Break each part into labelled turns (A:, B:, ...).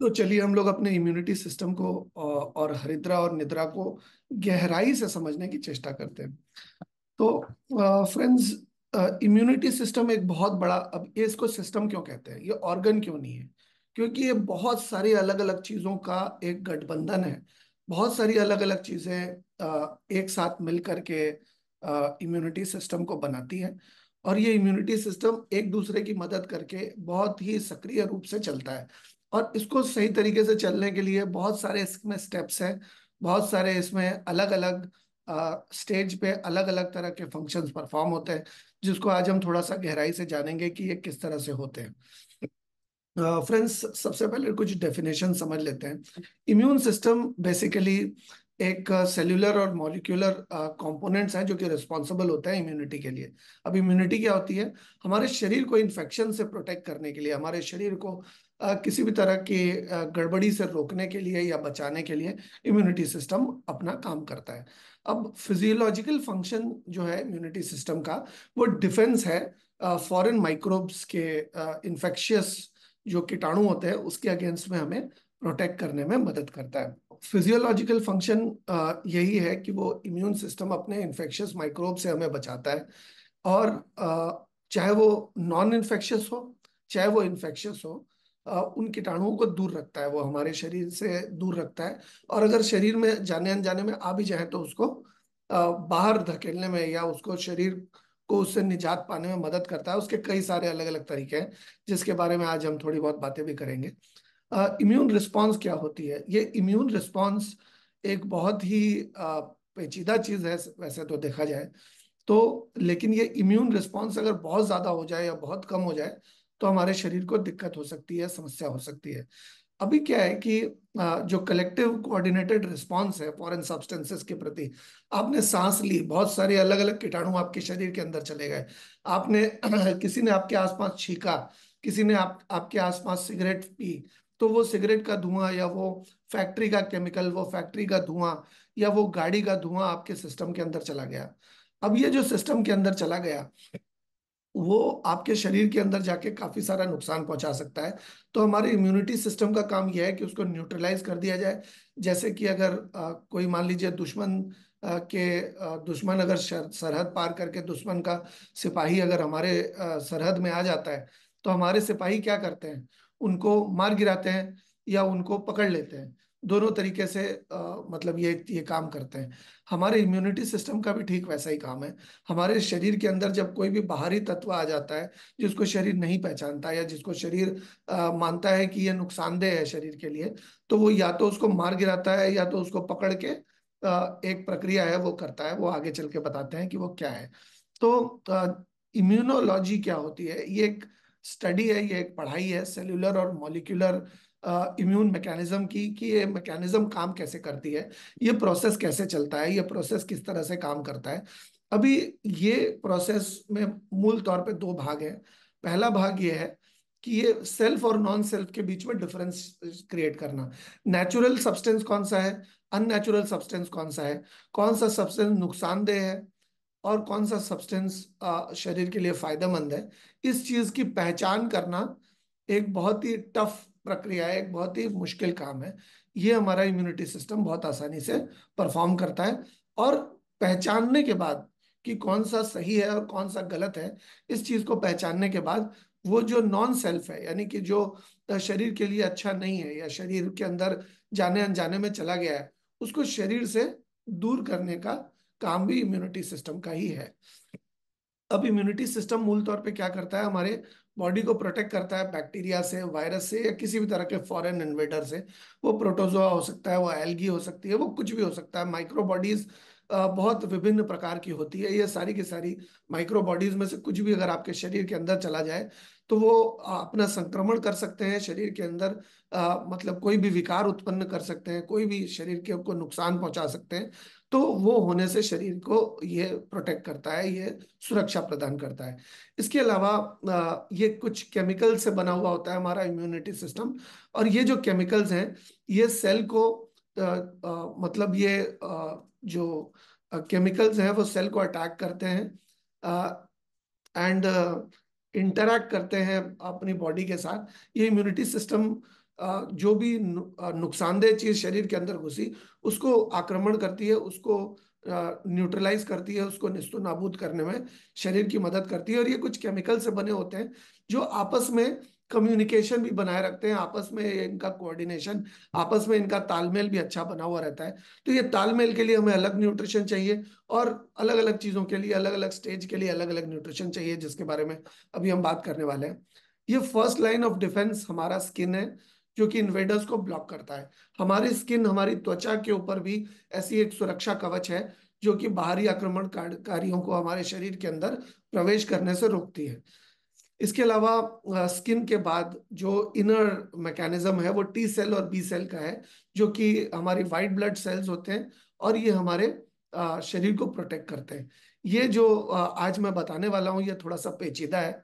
A: तो चलिए हम लोग अपने इम्यूनिटी सिस्टम को और हरिद्रा और निद्रा को गहराई से समझने की चेष्टा करते हैं तो फ्रेंड्स इम्यूनिटी सिस्टम एक बहुत बड़ा अब ये इसको सिस्टम क्यों कहते हैं ये ऑर्गन क्यों नहीं है क्योंकि ये बहुत सारी अलग अलग चीज़ों का एक गठबंधन है बहुत सारी अलग अलग चीज़ें एक साथ मिल करके इम्यूनिटी सिस्टम को बनाती है और ये इम्यूनिटी सिस्टम एक दूसरे की मदद करके बहुत ही सक्रिय रूप से चलता है और इसको सही तरीके से चलने के लिए बहुत सारे इसमें स्टेप्स हैं बहुत सारे इसमें अलग अलग स्टेज पे अलग अलग तरह के फंक्शंस परफॉर्म होते हैं जिसको आज हम थोड़ा सा गहराई से जानेंगे कि ये किस तरह से होते हैं फ्रेंड्स uh, सबसे पहले कुछ डेफिनेशन समझ लेते हैं इम्यून सिस्टम बेसिकली एक सेलुलर और मॉलिक्यूलर कंपोनेंट्स हैं जो कि रिस्पॉन्सिबल होते हैं इम्यूनिटी के लिए अब इम्यूनिटी क्या होती है हमारे शरीर को इन्फेक्शन से प्रोटेक्ट करने के लिए हमारे शरीर को किसी भी तरह की गड़बड़ी से रोकने के लिए या बचाने के लिए इम्यूनिटी सिस्टम अपना काम करता है अब फिजियोलॉजिकल फंक्शन जो है इम्यूनिटी सिस्टम का वो डिफेंस है फॉरेन माइक्रोब्स के इन्फेक्शियस जो कीटाणु होते हैं उसके अगेंस्ट में हमें प्रोटेक्ट करने में मदद करता है फिजियोलॉजिकल फंक्शन यही है कि वो इम्यून सिस्टम अपने इन्फेक्शियस माइक्रोब से हमें बचाता है और चाहे वो नॉन इन्फेक्शियस हो चाहे वो इन्फेक्शियस हो उन कीटाणुओं को दूर रखता है वो हमारे शरीर से दूर रखता है और अगर शरीर में जाने अनजाने में आ भी जाए तो उसको बाहर धकेलने में या उसको शरीर को उससे निजात पाने में मदद करता है उसके कई सारे अलग अलग तरीके हैं जिसके बारे में आज हम थोड़ी बहुत बातें भी करेंगे इम्यून रिस्पॉन्स क्या होती है ये इम्यून रिस्पॉन्स एक बहुत ही पेचीदा चीज़ है वैसे तो देखा जाए तो लेकिन ये इम्यून रिस्पॉन्स अगर बहुत ज़्यादा हो जाए या बहुत कम हो जाए तो हमारे शरीर को दिक्कत हो सकती है समस्या हो सकती है अभी क्या है कि जो कलेक्टिव कोऑर्डिनेटेड रिस्पॉन्स है फॉरेन सब्सटेंसेस के प्रति आपने सांस ली बहुत सारे अलग अलग कीटाणु आपके शरीर के अंदर चले गए आपने किसी ने आपके आसपास छीका किसी ने आप आपके आसपास सिगरेट पी तो वो सिगरेट का धुआं या वो फैक्ट्री का केमिकल वो फैक्ट्री का धुआं या वो गाड़ी का धुआं आपके सिस्टम के अंदर चला गया अब ये जो सिस्टम के अंदर चला गया वो आपके शरीर के अंदर जाके काफी सारा नुकसान पहुंचा सकता है तो हमारे इम्यूनिटी सिस्टम का काम यह है कि उसको न्यूट्रलाइज कर दिया जाए जैसे कि अगर आ, कोई मान लीजिए दुश्मन आ, के आ, दुश्मन अगर सरहद पार करके दुश्मन का सिपाही अगर हमारे सरहद में आ जाता है तो हमारे सिपाही क्या करते हैं उनको मार गिराते हैं या उनको पकड़ लेते हैं दोनों तरीके से आ, मतलब ये ये काम करते हैं हमारे इम्यूनिटी सिस्टम का भी ठीक वैसा ही काम है हमारे शरीर के अंदर जब कोई भी बाहरी तत्व आ जाता है जिसको शरीर नहीं पहचानता या जिसको शरीर आ, मानता है कि ये नुकसानदेह है शरीर के लिए तो वो या तो उसको मार गिराता है या तो उसको पकड़ के आ, एक प्रक्रिया है वो करता है वो आगे चल के बताते हैं कि वो क्या है तो इम्यूनोलॉजी क्या होती है ये एक स्टडी है ये एक पढ़ाई है सेलुलर और मोलिकुलर इम्यून मैकेनिज्म की कि ये मैकेनिज्म काम कैसे करती है ये प्रोसेस कैसे चलता है ये प्रोसेस किस तरह से काम करता है अभी ये प्रोसेस में मूल तौर पे दो भाग हैं पहला भाग ये है कि ये सेल्फ और नॉन सेल्फ के बीच में डिफरेंस क्रिएट करना नेचुरल सब्सटेंस कौन सा है अननेचुरल सब्सटेंस कौन सा है कौन सा सब्सटेंस नुकसानदेह है और कौन सा सब्सटेंस शरीर के लिए फायदेमंद है इस चीज की पहचान करना एक बहुत ही टफ प्रक्रिया है एक बहुत ही मुश्किल काम है ये हमारा इम्यूनिटी सिस्टम बहुत आसानी से परफॉर्म करता है और पहचानने के बाद कि कौन सा सही है और कौन सा गलत है इस चीज़ को पहचानने के बाद वो जो नॉन सेल्फ है यानी कि जो शरीर के लिए अच्छा नहीं है या शरीर के अंदर जाने अनजाने में चला गया है उसको शरीर से दूर करने का काम भी इम्यूनिटी सिस्टम का ही है अब इम्यूनिटी सिस्टम मूल तौर पे क्या करता है हमारे बॉडी को प्रोटेक्ट करता है बैक्टीरिया से वायरस से या किसी भी तरह के फॉरेन इन्वेटर से वो प्रोटोजोआ हो सकता है वो एल्गी हो सकती है वो कुछ भी हो सकता है माइक्रो बॉडीज बहुत विभिन्न प्रकार की होती है ये सारी की सारी माइक्रो बॉडीज में से कुछ भी अगर आपके शरीर के अंदर चला जाए तो वो अपना संक्रमण कर सकते हैं शरीर के अंदर आ, मतलब कोई भी विकार उत्पन्न कर सकते हैं कोई भी शरीर के को नुकसान पहुंचा सकते हैं तो वो होने से शरीर को ये प्रोटेक्ट करता है ये सुरक्षा प्रदान करता है इसके अलावा आ, ये कुछ केमिकल से बना हुआ होता है हमारा इम्यूनिटी सिस्टम और ये जो केमिकल्स हैं ये सेल को आ, आ, मतलब ये आ, जो केमिकल्स uh, हैं वो सेल को अटैक करते हैं एंड uh, इंटरैक्ट uh, करते हैं अपनी बॉडी के साथ ये इम्यूनिटी सिस्टम जो भी नुकसानदेह चीज़ शरीर के अंदर घुसी उसको आक्रमण करती है उसको न्यूट्रलाइज करती है उसको निस्तो नाबूद करने में शरीर की मदद करती है और ये कुछ केमिकल से बने होते हैं जो आपस में कम्युनिकेशन भी बनाए रखते हैं आपस में इनका कोऑर्डिनेशन आपस में इनका तालमेल भी अच्छा बना हुआ रहता है तो ये तालमेल के लिए हमें अलग न्यूट्रिशन चाहिए और अलग अलग चीज़ों के लिए अलग अलग स्टेज के लिए अलग अलग न्यूट्रिशन चाहिए जिसके बारे में अभी हम बात करने वाले हैं ये फर्स्ट लाइन ऑफ डिफेंस हमारा स्किन है जो कि इन्वेडर्स को ब्लॉक करता है हमारी स्किन हमारी त्वचा के ऊपर भी ऐसी एक सुरक्षा कवच है जो कि बाहरी आक्रमणकारियों को हमारे शरीर के अंदर प्रवेश करने से रोकती है इसके अलावा स्किन के बाद जो इनर मैकेनिज्म है वो टी सेल और बी सेल का है जो कि हमारी वाइट ब्लड सेल्स होते हैं और ये हमारे शरीर को प्रोटेक्ट करते हैं ये जो आज मैं बताने वाला हूँ ये थोड़ा सा पेचीदा है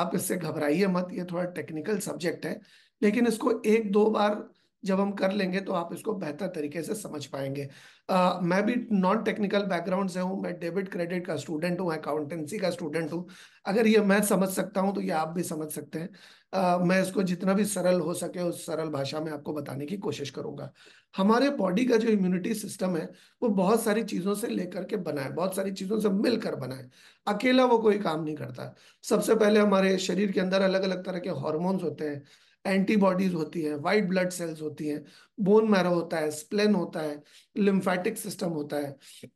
A: आप इससे घबराइए मत ये थोड़ा टेक्निकल सब्जेक्ट है लेकिन इसको एक दो बार जब हम कर लेंगे तो आप इसको बेहतर तरीके से समझ पाएंगे uh, मैं भी नॉन टेक्निकल बैकग्राउंड से हूँ मैं डेबिट क्रेडिट का स्टूडेंट हूँ अकाउंटेंसी का स्टूडेंट हूँ अगर ये मैं समझ सकता हूँ तो ये आप भी समझ सकते हैं uh, मैं इसको जितना भी सरल हो सके उस सरल भाषा में आपको बताने की कोशिश करूंगा हमारे बॉडी का जो इम्यूनिटी सिस्टम है वो बहुत सारी चीज़ों से लेकर के बनाए बहुत सारी चीज़ों से मिलकर बनाए अकेला वो कोई काम नहीं करता सबसे पहले हमारे शरीर के अंदर अलग अलग तरह के हॉर्मोन्स होते हैं एंटीबॉडीज होती है वाइट ब्लड सेल्स होती है बोन मैरो होता है स्प्लेन होता है लिम्फेटिक सिस्टम होता है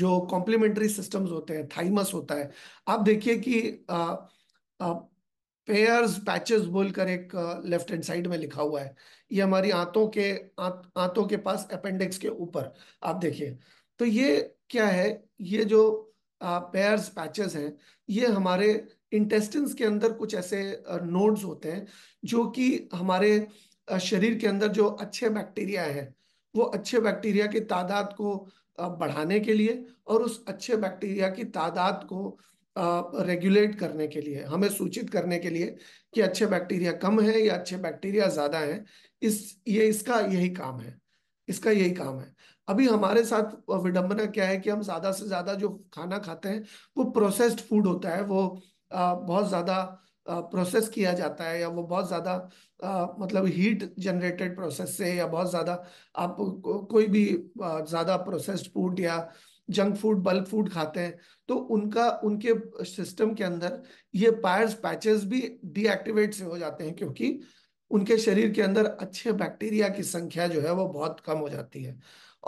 A: जो कॉम्प्लीमेंट्री सिस्टम्स होते हैं थाइमस होता है आप देखिए कि पेयर्स पैचेस बोलकर एक लेफ्ट हैंड साइड में लिखा हुआ है ये हमारी आंतों के आंतों के पास अपेंडिक्स के ऊपर आप देखिए तो ये क्या है ये जो पेयर्स पैचेस हैं ये हमारे इंटेस्टिन्स के अंदर कुछ ऐसे नोड्स होते हैं जो कि हमारे शरीर के अंदर जो अच्छे बैक्टीरिया हैं वो अच्छे बैक्टीरिया की तादाद को बढ़ाने के लिए और उस अच्छे बैक्टीरिया की तादाद को रेगुलेट करने के लिए हमें सूचित करने के लिए कि अच्छे बैक्टीरिया कम है या अच्छे बैक्टीरिया ज़्यादा है इस ये इसका यही काम है इसका यही काम है अभी हमारे साथ विडंबना क्या है कि हम ज़्यादा से ज़्यादा जो खाना खाते हैं वो प्रोसेस्ड फूड होता है वो बहुत ज़्यादा प्रोसेस किया जाता है या वो बहुत ज़्यादा मतलब हीट जनरेटेड प्रोसेस से या बहुत ज़्यादा आप को, कोई भी ज़्यादा प्रोसेस्ड फूड या जंक फूड बल्क फूड खाते हैं तो उनका उनके सिस्टम के अंदर ये पायर्स पैचेस भी डीएक्टिवेट से हो जाते हैं क्योंकि उनके शरीर के अंदर अच्छे बैक्टीरिया की संख्या जो है वो बहुत कम हो जाती है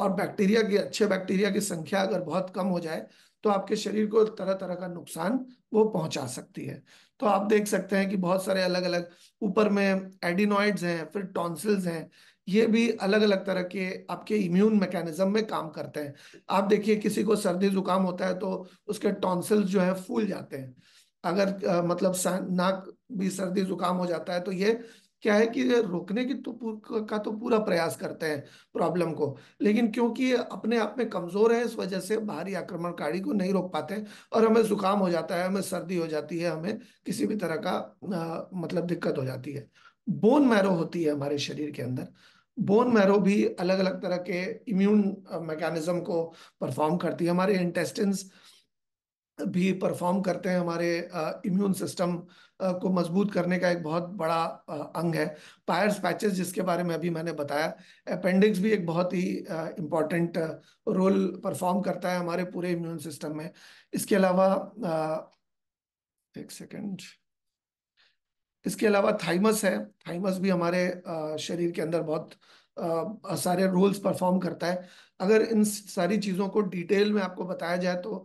A: और बैक्टीरिया की अच्छे बैक्टीरिया की संख्या अगर बहुत कम हो जाए तो आपके शरीर को तरह तरह का नुकसान वो पहुंचा सकती है तो आप देख सकते हैं कि बहुत सारे अलग अलग ऊपर में एडिनॉइड्स हैं फिर टॉन्सिल्स हैं ये भी अलग अलग तरह के आपके इम्यून मैकेनिज्म में काम करते हैं आप देखिए किसी को सर्दी जुकाम होता है तो उसके टॉन्सिल्स जो है फूल जाते हैं अगर आ, मतलब नाक भी सर्दी जुकाम हो जाता है तो ये क्या है कि रोकने की तो का तो पूरा प्रयास करते हैं प्रॉब्लम को लेकिन क्योंकि अपने आप में कमज़ोर है इस वजह से बाहरी आक्रमणकारी को नहीं रोक पाते और हमें ज़ुकाम हो जाता है हमें सर्दी हो जाती है हमें किसी भी तरह का आ, मतलब दिक्कत हो जाती है बोन मैरो होती है हमारे शरीर के अंदर बोन मैरो भी अलग अलग तरह के इम्यून मैकेनिज्म को परफॉर्म करती है हमारे इंटेस्टेंस भी परफॉर्म करते हैं हमारे इम्यून सिस्टम को मजबूत करने का एक बहुत बड़ा अंग है पायर्स पैचेस जिसके बारे में अभी मैंने बताया अपेंडिक्स भी एक बहुत ही इम्पॉर्टेंट रोल परफॉर्म करता है हमारे पूरे इम्यून सिस्टम में इसके अलावा एक सेकेंड इसके अलावा थाइमस है थाइमस भी हमारे शरीर के अंदर बहुत सारे रोल्स परफॉर्म करता है अगर इन सारी चीज़ों को डिटेल में आपको बताया जाए तो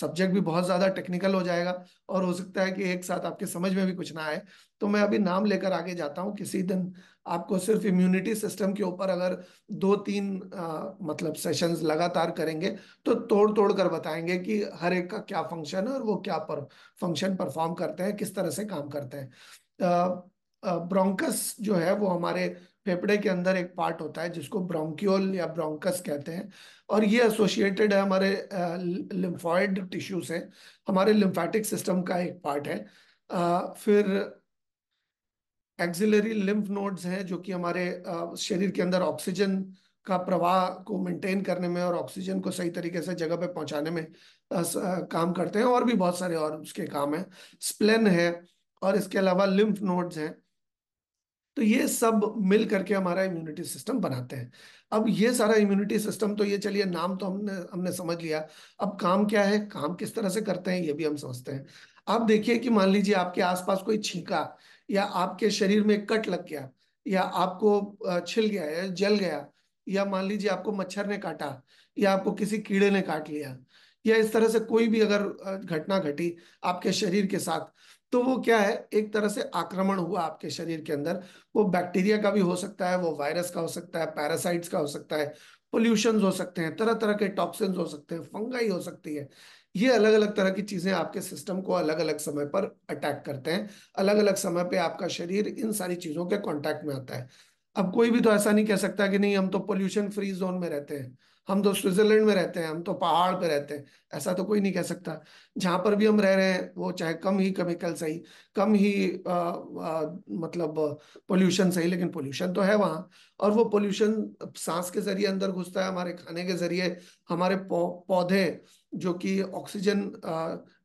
A: सब्जेक्ट भी बहुत ज़्यादा टेक्निकल हो जाएगा और हो सकता है कि एक साथ आपके समझ में भी कुछ ना आए तो मैं अभी नाम लेकर आगे जाता हूँ किसी दिन आपको सिर्फ इम्यूनिटी सिस्टम के ऊपर अगर दो तीन आ, मतलब सेशंस लगातार करेंगे तो तोड़ तोड़ कर बताएंगे कि हर एक का क्या फंक्शन है और वो क्या पर फंक्शन परफॉर्म करते हैं किस तरह से काम करते हैं ब्रोंकस जो है वो हमारे फेफड़े के अंदर एक पार्ट होता है जिसको ब्रोंकियोल या ब्रोंकस कहते हैं और ये एसोसिएटेड है हमारे लिम्फॉइड टिश्यू से हमारे लिम्फेटिक सिस्टम का एक पार्ट है आ, फिर एक्सिलरी लिम्फ नोड्स हैं जो कि हमारे आ, शरीर के अंदर ऑक्सीजन का प्रवाह को मेंटेन करने में और ऑक्सीजन को सही तरीके से जगह पे पहुंचाने में आ, काम करते हैं और भी बहुत सारे और उसके काम हैं स्प्लेन है और इसके अलावा लिम्फ नोड्स हैं तो ये सब मिल करके हमारा इम्यूनिटी सिस्टम बनाते हैं अब ये सारा इम्यूनिटी सिस्टम तो ये चलिए नाम तो हमने हमने समझ लिया अब काम क्या है काम किस तरह से करते हैं ये भी हम समझते हैं आप देखिए कि मान लीजिए आपके आसपास कोई छींका या आपके शरीर में कट लग गया या आपको छिल गया या जल गया या मान लीजिए आपको मच्छर ने काटा या आपको किसी कीड़े ने काट लिया या इस तरह से कोई भी अगर घटना घटी आपके शरीर के साथ तो वो क्या है एक तरह से आक्रमण हुआ आपके शरीर के अंदर वो बैक्टीरिया का भी हो सकता है वो वायरस का हो सकता है पैरासाइट्स का हो सकता है पोल्यूशन हो सकते हैं तरह तरह के टॉक्सिन हो सकते हैं फंगाई हो सकती है ये अलग अलग तरह की चीजें आपके सिस्टम को अलग अलग समय पर अटैक करते हैं अलग अलग समय पर आपका शरीर इन सारी चीजों के कॉन्टैक्ट में आता है अब कोई भी तो ऐसा नहीं कह सकता कि नहीं हम तो पोल्यूशन फ्री जोन में रहते हैं हम तो स्विट्जरलैंड में रहते हैं हम तो पहाड़ पे रहते हैं ऐसा तो कोई नहीं कह सकता जहाँ पर भी हम रह रहे हैं वो चाहे कम ही केमिकल सही कम ही आ, आ, मतलब पोल्यूशन सही लेकिन पोल्यूशन तो है वहाँ और वो पोल्यूशन सांस के जरिए अंदर घुसता है हमारे खाने के जरिए हमारे पौधे जो कि ऑक्सीजन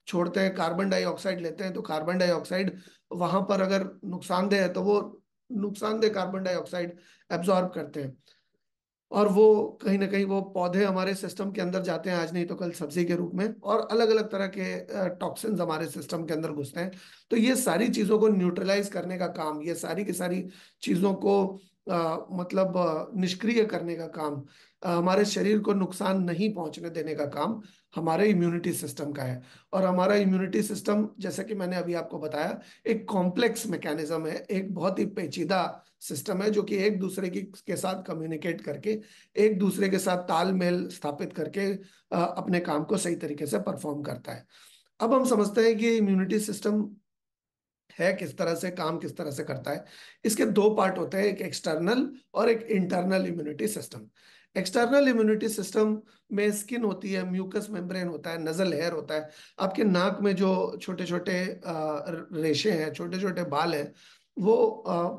A: छोड़ते हैं कार्बन डाइऑक्साइड लेते हैं तो कार्बन डाइऑक्साइड वहाँ पर अगर नुकसानदेह है तो वो नुकसानदेह कार्बन डाइऑक्साइड एब्जॉर्ब करते हैं और वो कहीं ना कहीं वो पौधे हमारे सिस्टम के अंदर जाते हैं आज नहीं तो कल सब्जी के रूप में और अलग अलग तरह के टॉक्सिन हमारे सिस्टम के अंदर घुसते हैं तो ये सारी चीज़ों को न्यूट्रलाइज करने का काम ये सारी की सारी चीज़ों को आ, मतलब निष्क्रिय करने का काम आ, हमारे शरीर को नुकसान नहीं पहुंचने देने का काम हमारे इम्यूनिटी सिस्टम का है और हमारा इम्यूनिटी सिस्टम जैसा कि मैंने अभी आपको बताया एक कॉम्प्लेक्स मैकेनिज्म है एक बहुत ही पेचीदा सिस्टम है जो कि एक दूसरे की के साथ कम्युनिकेट करके एक दूसरे के साथ तालमेल स्थापित करके अपने काम को सही तरीके से परफॉर्म करता है अब हम समझते हैं कि इम्यूनिटी सिस्टम है किस तरह से काम किस तरह से करता है इसके दो पार्ट होते हैं एक एक्सटर्नल और एक internal immunity system external immunity system में स्किन होती है म्यूकस मेम्ब्रेन होता है नजल हेयर होता है आपके नाक में जो छोटे छोटे रेशे हैं छोटे छोटे बाल हैं वो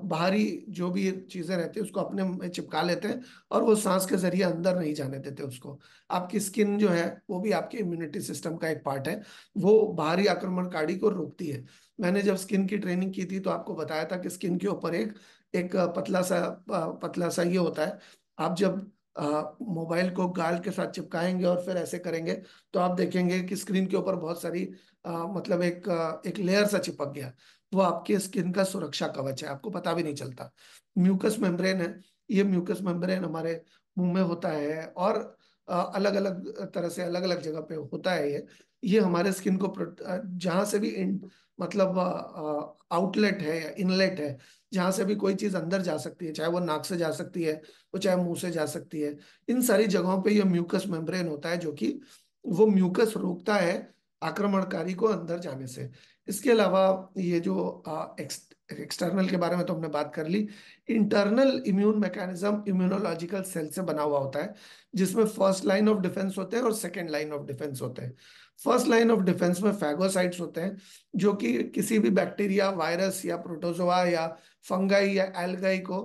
A: बाहरी जो भी चीज़ें रहती है उसको अपने में चिपका लेते हैं और वो सांस के जरिए अंदर नहीं जाने देते उसको आपकी स्किन जो है वो भी आपके इम्यूनिटी सिस्टम का एक पार्ट है वो बाहरी आक्रमणकारी को रोकती है मैंने जब स्किन की ट्रेनिंग की थी तो आपको बताया था कि स्किन के ऊपर एक एक पतला सा पतला सा ये होता है आप जब मोबाइल को गाल के साथ चिपकाएंगे और फिर ऐसे करेंगे तो आप देखेंगे कि स्क्रीन के ऊपर बहुत सारी आ, मतलब एक एक लेयर सा चिपक गया वो तो आपके स्किन का सुरक्षा कवच है आपको पता भी नहीं चलता म्यूकस मेम्ब्रेन है ये म्यूकस मेम्ब्रेन हमारे मुंह में होता है और अलग अलग तरह से अलग अलग जगह पे होता है ये ये हमारे स्किन को जहां से भी इन, मतलब आउटलेट है या इनलेट है जहां से भी कोई चीज़ अंदर जा सकती है चाहे वो नाक से जा सकती है वो चाहे मुंह से जा सकती है इन सारी जगहों पे ये म्यूकस मेम्ब्रेन होता है जो कि वो म्यूकस रोकता है आक्रमणकारी को अंदर जाने से इसके अलावा ये जो एक्सटर्नल के बारे में तो हमने बात कर ली internal immune mechanism immunological cell से बना हुआ होता है जिसमें फर्स्ट लाइन ऑफ डिफेंस होते हैं और सेकेंड लाइन ऑफ डिफेंस होते हैं फर्स्ट लाइन ऑफ डिफेंस में फैगोसाइट्स होते हैं जो कि किसी भी बैक्टीरिया वायरस या प्रोटोजोआ या फंगाई या एलगाई को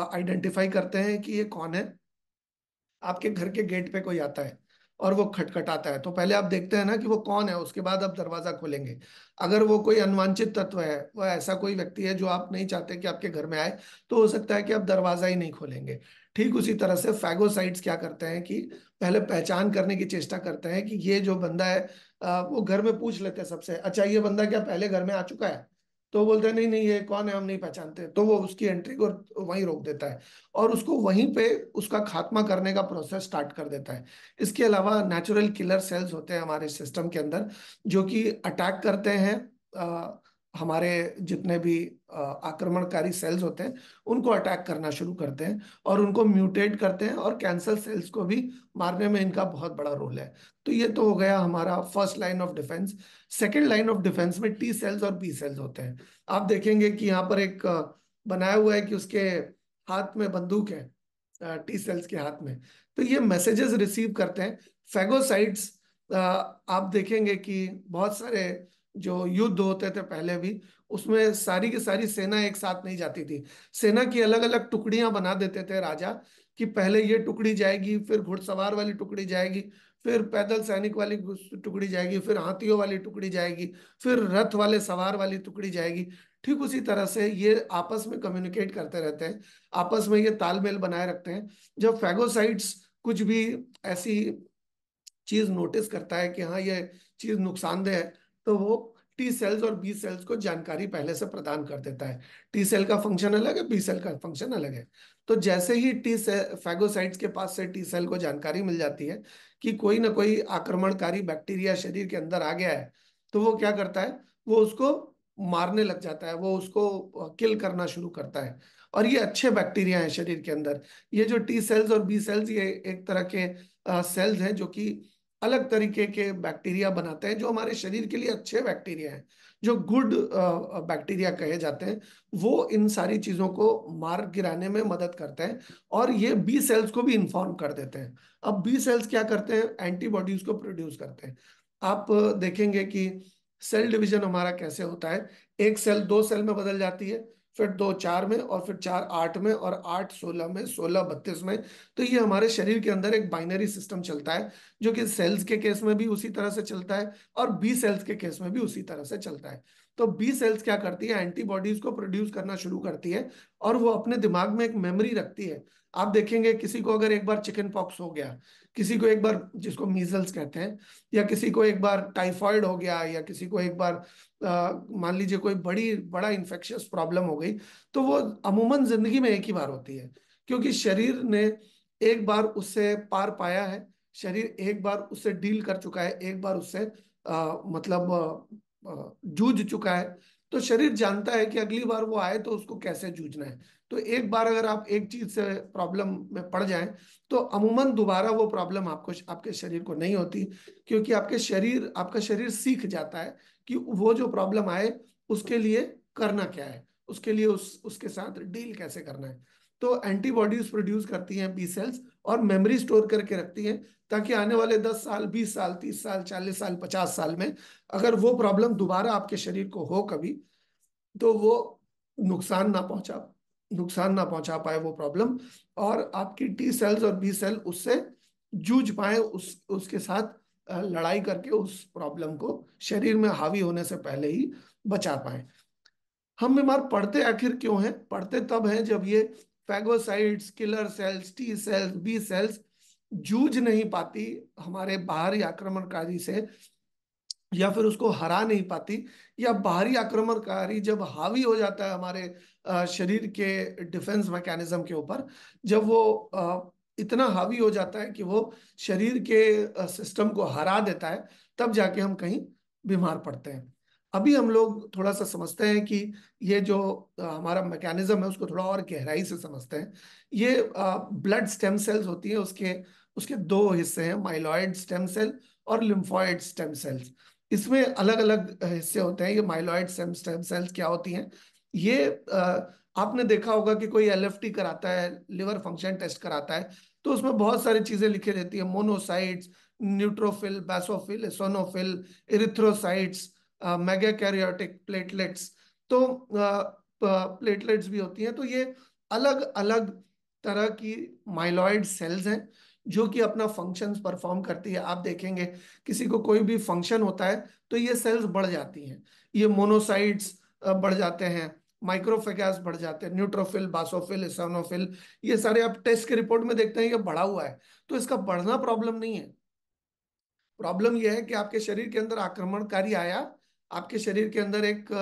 A: आइडेंटिफाई करते हैं कि ये कौन है आपके घर के गेट पे कोई आता है और वो खटखटाता है तो पहले आप देखते हैं ना कि वो कौन है उसके बाद आप दरवाजा खोलेंगे अगर वो कोई अनवांछित तत्व है वह ऐसा कोई व्यक्ति है जो आप नहीं चाहते कि आपके घर में आए तो हो सकता है कि आप दरवाजा ही नहीं खोलेंगे ठीक उसी तरह से फैगोसाइट्स क्या करते हैं कि पहले पहचान करने की चेष्टा करते हैं कि ये जो बंदा है वो घर में पूछ लेते हैं सबसे अच्छा ये बंदा क्या पहले घर में आ चुका है तो बोलते हैं नहीं नहीं ये कौन है हम नहीं पहचानते तो वो उसकी एंट्री को वहीं रोक देता है और उसको वहीं पे उसका खात्मा करने का प्रोसेस स्टार्ट कर देता है इसके अलावा नेचुरल किलर सेल्स होते हैं हमारे सिस्टम के अंदर जो कि अटैक करते हैं हमारे जितने भी आक्रमणकारी सेल्स होते हैं उनको अटैक करना शुरू करते हैं और उनको म्यूटेट करते हैं और कैंसर सेल्स को भी मारने में इनका बहुत बड़ा रोल है तो ये तो हो गया हमारा first line of defence second line of defence में टी सेल्स और बी सेल्स होते हैं आप देखेंगे कि यहाँ पर एक बनाया हुआ है कि उसके हाथ में बंदूक है टी सेल्स के हाथ में तो ये मैसेजेस रिसीव करते हैं फेगोसाइट्स आप देखेंगे कि बहुत सारे जो युद्ध होते थे पहले भी उसमें सारी की सारी सेना एक साथ नहीं जाती थी सेना की अलग अलग टुकड़ियां बना देते थे राजा कि पहले ये टुकड़ी जाएगी फिर घुड़सवार वाली टुकड़ी जाएगी फिर पैदल सैनिक वाली टुकड़ी जाएगी फिर हाथियों वाली टुकड़ी जाएगी फिर रथ वाले सवार वाली टुकड़ी जाएगी ठीक उसी तरह से ये आपस में कम्युनिकेट करते रहते हैं आपस में ये तालमेल बनाए रखते हैं जब फैगोसाइट्स कुछ भी ऐसी चीज नोटिस करता है कि हाँ ये चीज नुकसानदेह है तो वो टी सेल्स और बी सेल्स को जानकारी पहले से प्रदान कर देता है टी सेल का फंक्शन अलग है बी सेल का फंक्शन अलग है तो जैसे ही टी फैगोसाइट्स के पास से टी सेल को जानकारी मिल जाती है कि कोई ना कोई आक्रमणकारी बैक्टीरिया शरीर के अंदर आ गया है तो वो क्या करता है वो उसको मारने लग जाता है वो उसको किल करना शुरू करता है और ये अच्छे बैक्टीरिया हैं शरीर के अंदर ये जो टी सेल्स और बी सेल्स ये एक तरह के सेल्स हैं जो कि अलग तरीके के बैक्टीरिया बनाते हैं जो हमारे शरीर के लिए अच्छे बैक्टीरिया हैं जो गुड बैक्टीरिया कहे जाते हैं वो इन सारी चीज़ों को मार गिराने में मदद करते हैं और ये बी सेल्स को भी इन्फॉर्म कर देते हैं अब बी सेल्स क्या करते हैं एंटीबॉडीज को प्रोड्यूस करते हैं आप देखेंगे कि सेल डिवीजन हमारा कैसे होता है एक सेल दो सेल में बदल जाती है फिर दो चार में और फिर चार आठ में और आठ सोलह में सोलह बत्तीस में तो ये हमारे शरीर के अंदर एक बाइनरी सिस्टम चलता है जो कि सेल्स के केस में भी उसी तरह से चलता है और बी सेल्स के केस में भी उसी तरह से चलता है तो बी सेल्स क्या करती है एंटीबॉडीज को प्रोड्यूस करना शुरू करती है और वो अपने दिमाग में एक मेमोरी रखती है आप देखेंगे किसी को अगर एक बार चिकन पॉक्स हो गया किसी को एक बार जिसको मीजल्स कहते हैं या किसी को एक बार टाइफॉइड हो गया या किसी को एक बार मान लीजिए कोई बड़ी बड़ा इन्फेक्शियस प्रॉब्लम हो गई तो वो अमूमन जिंदगी में एक ही बार होती है क्योंकि शरीर ने एक बार उससे पार पाया है शरीर एक बार उससे डील कर चुका है एक बार उससे आ, मतलब जूझ चुका है तो शरीर जानता है कि अगली बार वो आए तो उसको कैसे जूझना है तो एक बार अगर आप एक चीज से प्रॉब्लम में पड़ जाएं तो अमूमन दोबारा वो प्रॉब्लम आपको आपके शरीर को नहीं होती क्योंकि आपके शरीर आपका शरीर सीख जाता है कि वो जो प्रॉब्लम आए उसके लिए करना क्या है उसके लिए उस उसके साथ डील कैसे करना है तो एंटीबॉडीज प्रोड्यूस करती हैं बी सेल्स और मेमोरी स्टोर करके रखती हैं ताकि आने वाले 10 साल 20 साल 30 साल 40 साल 50 साल में अगर वो प्रॉब्लम दोबारा आपके शरीर को हो कभी तो वो नुकसान ना पहुंचा नुकसान ना पहुंचा पाए वो प्रॉब्लम और आपकी टी सेल्स और बी सेल उससे जूझ पाए उस उसके साथ लड़ाई करके उस प्रॉब्लम को शरीर में हावी होने से पहले ही बचा पाए हम बीमार पढ़ते आखिर क्यों हैं पढ़ते तब हैं जब ये phagocytes killer cells T cells B cells जूझ नहीं पाती हमारे बाहरी आक्रमणकारी से या फिर उसको हरा नहीं पाती या बाहरी आक्रमणकारी जब हावी हो जाता है हमारे शरीर के डिफेंस मैकेनिज्म के ऊपर जब वो इतना हावी हो जाता है कि वो शरीर के सिस्टम को हरा देता है तब जाके हम कहीं बीमार पड़ते हैं अभी हम लोग थोड़ा सा समझते हैं कि ये जो हमारा मैकेनिज्म है उसको थोड़ा और गहराई से समझते हैं ये ब्लड स्टेम सेल्स होती है उसके उसके दो हिस्से हैं माइलॉयड स्टेम सेल और लिम्फॉयड स्टेम सेल्स इसमें अलग अलग हिस्से होते हैं ये माइलॉयड स्टेम स्टेम सेल्स क्या होती हैं ये आपने देखा होगा कि कोई एल कराता है लिवर फंक्शन टेस्ट कराता है तो उसमें बहुत सारी चीजें लिखी रहती है monocytes neutrophil basophil eosinophil erythrocytes magnetic platelets तो प्लेटलेट्स भी होती हैं तो ये अलग अलग तरह की माइलॉइड सेल्स हैं जो कि अपना फंक्शंस परफॉर्म करती है आप देखेंगे किसी को कोई भी फंक्शन होता है तो ये सेल्स बढ़ जाती हैं ये मोनोसाइट्स बढ़ जाते हैं माइक्रोफेगास बढ़ जाते हैं न्यूट्रोफिल बासोफिल इसोनोफिल ये सारे आप टेस्ट के रिपोर्ट में देखते हैं ये बढ़ा हुआ है तो इसका बढ़ना प्रॉब्लम नहीं है प्रॉब्लम ये है कि आपके शरीर के अंदर आक्रमणकारी आया आपके शरीर के अंदर एक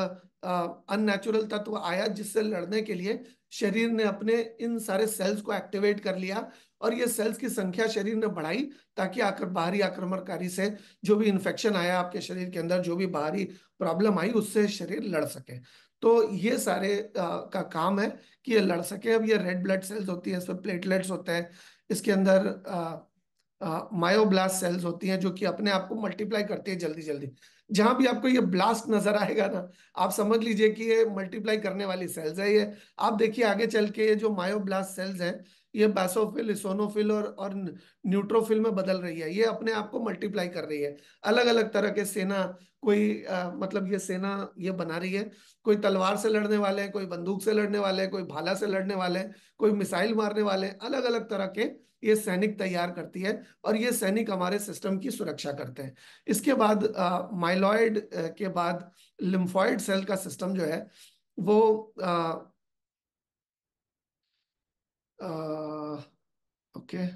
A: अननेचुरल तत्व आया जिससे लड़ने के लिए शरीर ने अपने इन सारे सेल्स को एक्टिवेट कर लिया और ये सेल्स की संख्या शरीर ने बढ़ाई ताकि आकर बाहरी आक्रमणकारी से जो भी इन्फेक्शन आया आपके शरीर के अंदर जो भी बाहरी प्रॉब्लम आई उससे शरीर लड़ सके तो ये सारे आ, का काम है कि ये लड़ सके अब ये रेड ब्लड सेल्स होती है इसमें प्लेटलेट्स होते हैं इसके अंदर मायोब्लास्ट सेल्स होती हैं जो कि अपने आप को मल्टीप्लाई करती है जल्दी जल्दी जहां भी आपको ये ब्लास्ट नजर आएगा ना आप समझ लीजिए कि ये मल्टीप्लाई करने वाली सेल्स है ये आप देखिए आगे चल के ये जो मायोब्लास्ट सेल्स हैं ये बैसोफिल इसोनोफिल और और न्यूट्रोफिल में बदल रही है ये अपने आप को मल्टीप्लाई कर रही है अलग अलग तरह के सेना कोई आ, मतलब ये सेना ये बना रही है कोई तलवार से लड़ने वाले हैं कोई बंदूक से लड़ने वाले हैं कोई भाला से लड़ने वाले हैं कोई मिसाइल मारने वाले हैं अलग अलग तरह के ये सैनिक तैयार करती है और ये सैनिक हमारे सिस्टम की सुरक्षा करते हैं इसके बाद माइलॉयड के बाद लिम्फॉयड सेल का सिस्टम जो है वो आ, ओके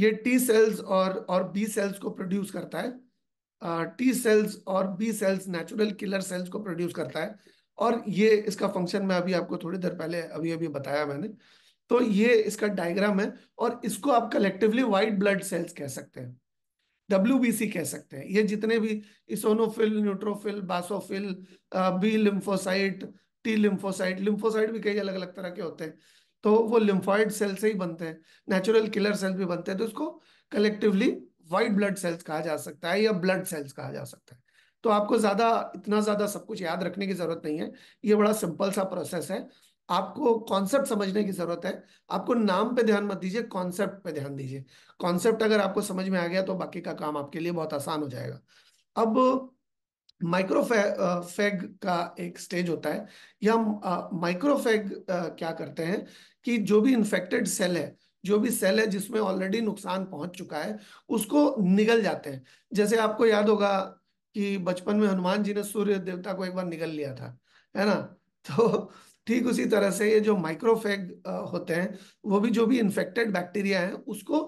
A: ये टी सेल्स और और बी सेल्स को प्रोड्यूस करता है टी सेल्स और B cells natural killer cells को प्रोड्यूस करता है और ये इसका फंक्शन मैं अभी आपको थोड़ी देर पहले अभी अभी बताया मैंने तो ये इसका डायग्राम है और इसको आप कलेक्टिवली व्हाइट ब्लड सेल्स कह सकते हैं डब्ल्यू कह सकते हैं ये जितने भी eosinophil neutrophil basophil B lymphocyte T lymphocyte lymphocyte भी कई अलग अलग तरह के होते हैं तो वो लिम्फॉइड सेल से ही बनते हैं नेचुरल किलर सेल्स भी बनते हैं तो इसको कलेक्टिवली वाइट ब्लड सेल्स कहा जा सकता है या ब्लड सेल्स कहा जा सकता है तो आपको ज़्यादा इतना ज़्यादा सब कुछ याद रखने की ज़रूरत नहीं है ये बड़ा सिंपल सा प्रोसेस है आपको कॉन्सेप्ट समझने की ज़रूरत है आपको नाम पे ध्यान मत दीजिए कॉन्सेप्ट पे ध्यान दीजिए कॉन्सेप्ट अगर आपको समझ में आ गया तो बाकी का काम आपके लिए बहुत आसान हो जाएगा अब माइक्रोफेग का एक स्टेज होता है या माइक्रोफेग क्या करते हैं कि जो भी इन्फेक्टेड सेल है जो भी सेल है जिसमें ऑलरेडी नुकसान पहुंच चुका है उसको निगल जाते हैं जैसे आपको याद होगा कि बचपन में हनुमान जी ने सूर्य देवता को एक बार निगल लिया था है ना तो ठीक उसी तरह से ये जो माइक्रोफेग होते हैं वो भी जो भी इन्फेक्टेड बैक्टीरिया है उसको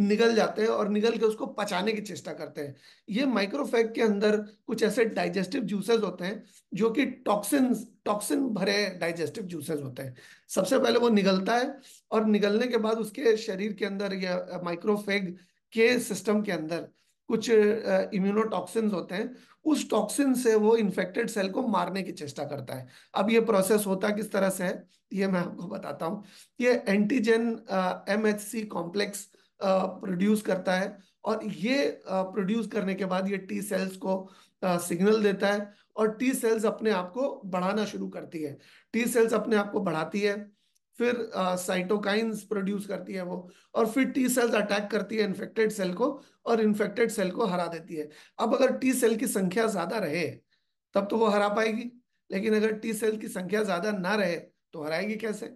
A: निगल जाते हैं और निगल के उसको पचाने की चेष्टा करते हैं ये माइक्रोफेग के अंदर कुछ ऐसे डाइजेस्टिव जूसेस होते हैं जो कि टॉक्सिन टॉक्सिन भरे डाइजेस्टिव जूसेस होते हैं सबसे पहले वो निगलता है और निगलने के बाद उसके शरीर के अंदर या माइक्रोफेग के सिस्टम के अंदर कुछ इम्यूनोटॉक्सिन होते हैं उस टॉक्सिन से वो इन्फेक्टेड सेल को मारने की चेष्टा करता है अब ये प्रोसेस होता किस तरह से है ये मैं आपको बताता हूँ ये antigen M H C complex produce करता है और ये प्रोड्यूस करने के बाद ये टी सेल्स को सिग्नल देता है और टी सेल्स अपने आप को बढ़ाना शुरू करती है टी सेल्स अपने आप को बढ़ाती है फिर साइटोकाइंस प्रोड्यूस करती है वो और फिर टी सेल्स अटैक करती है इन्फेक्टेड सेल को और इन्फेक्टेड सेल को हरा देती है अब अगर टी सेल की संख्या ज़्यादा रहे तब तो वो हरा पाएगी लेकिन अगर टी सेल की संख्या ज़्यादा ना रहे तो हराएगी कैसे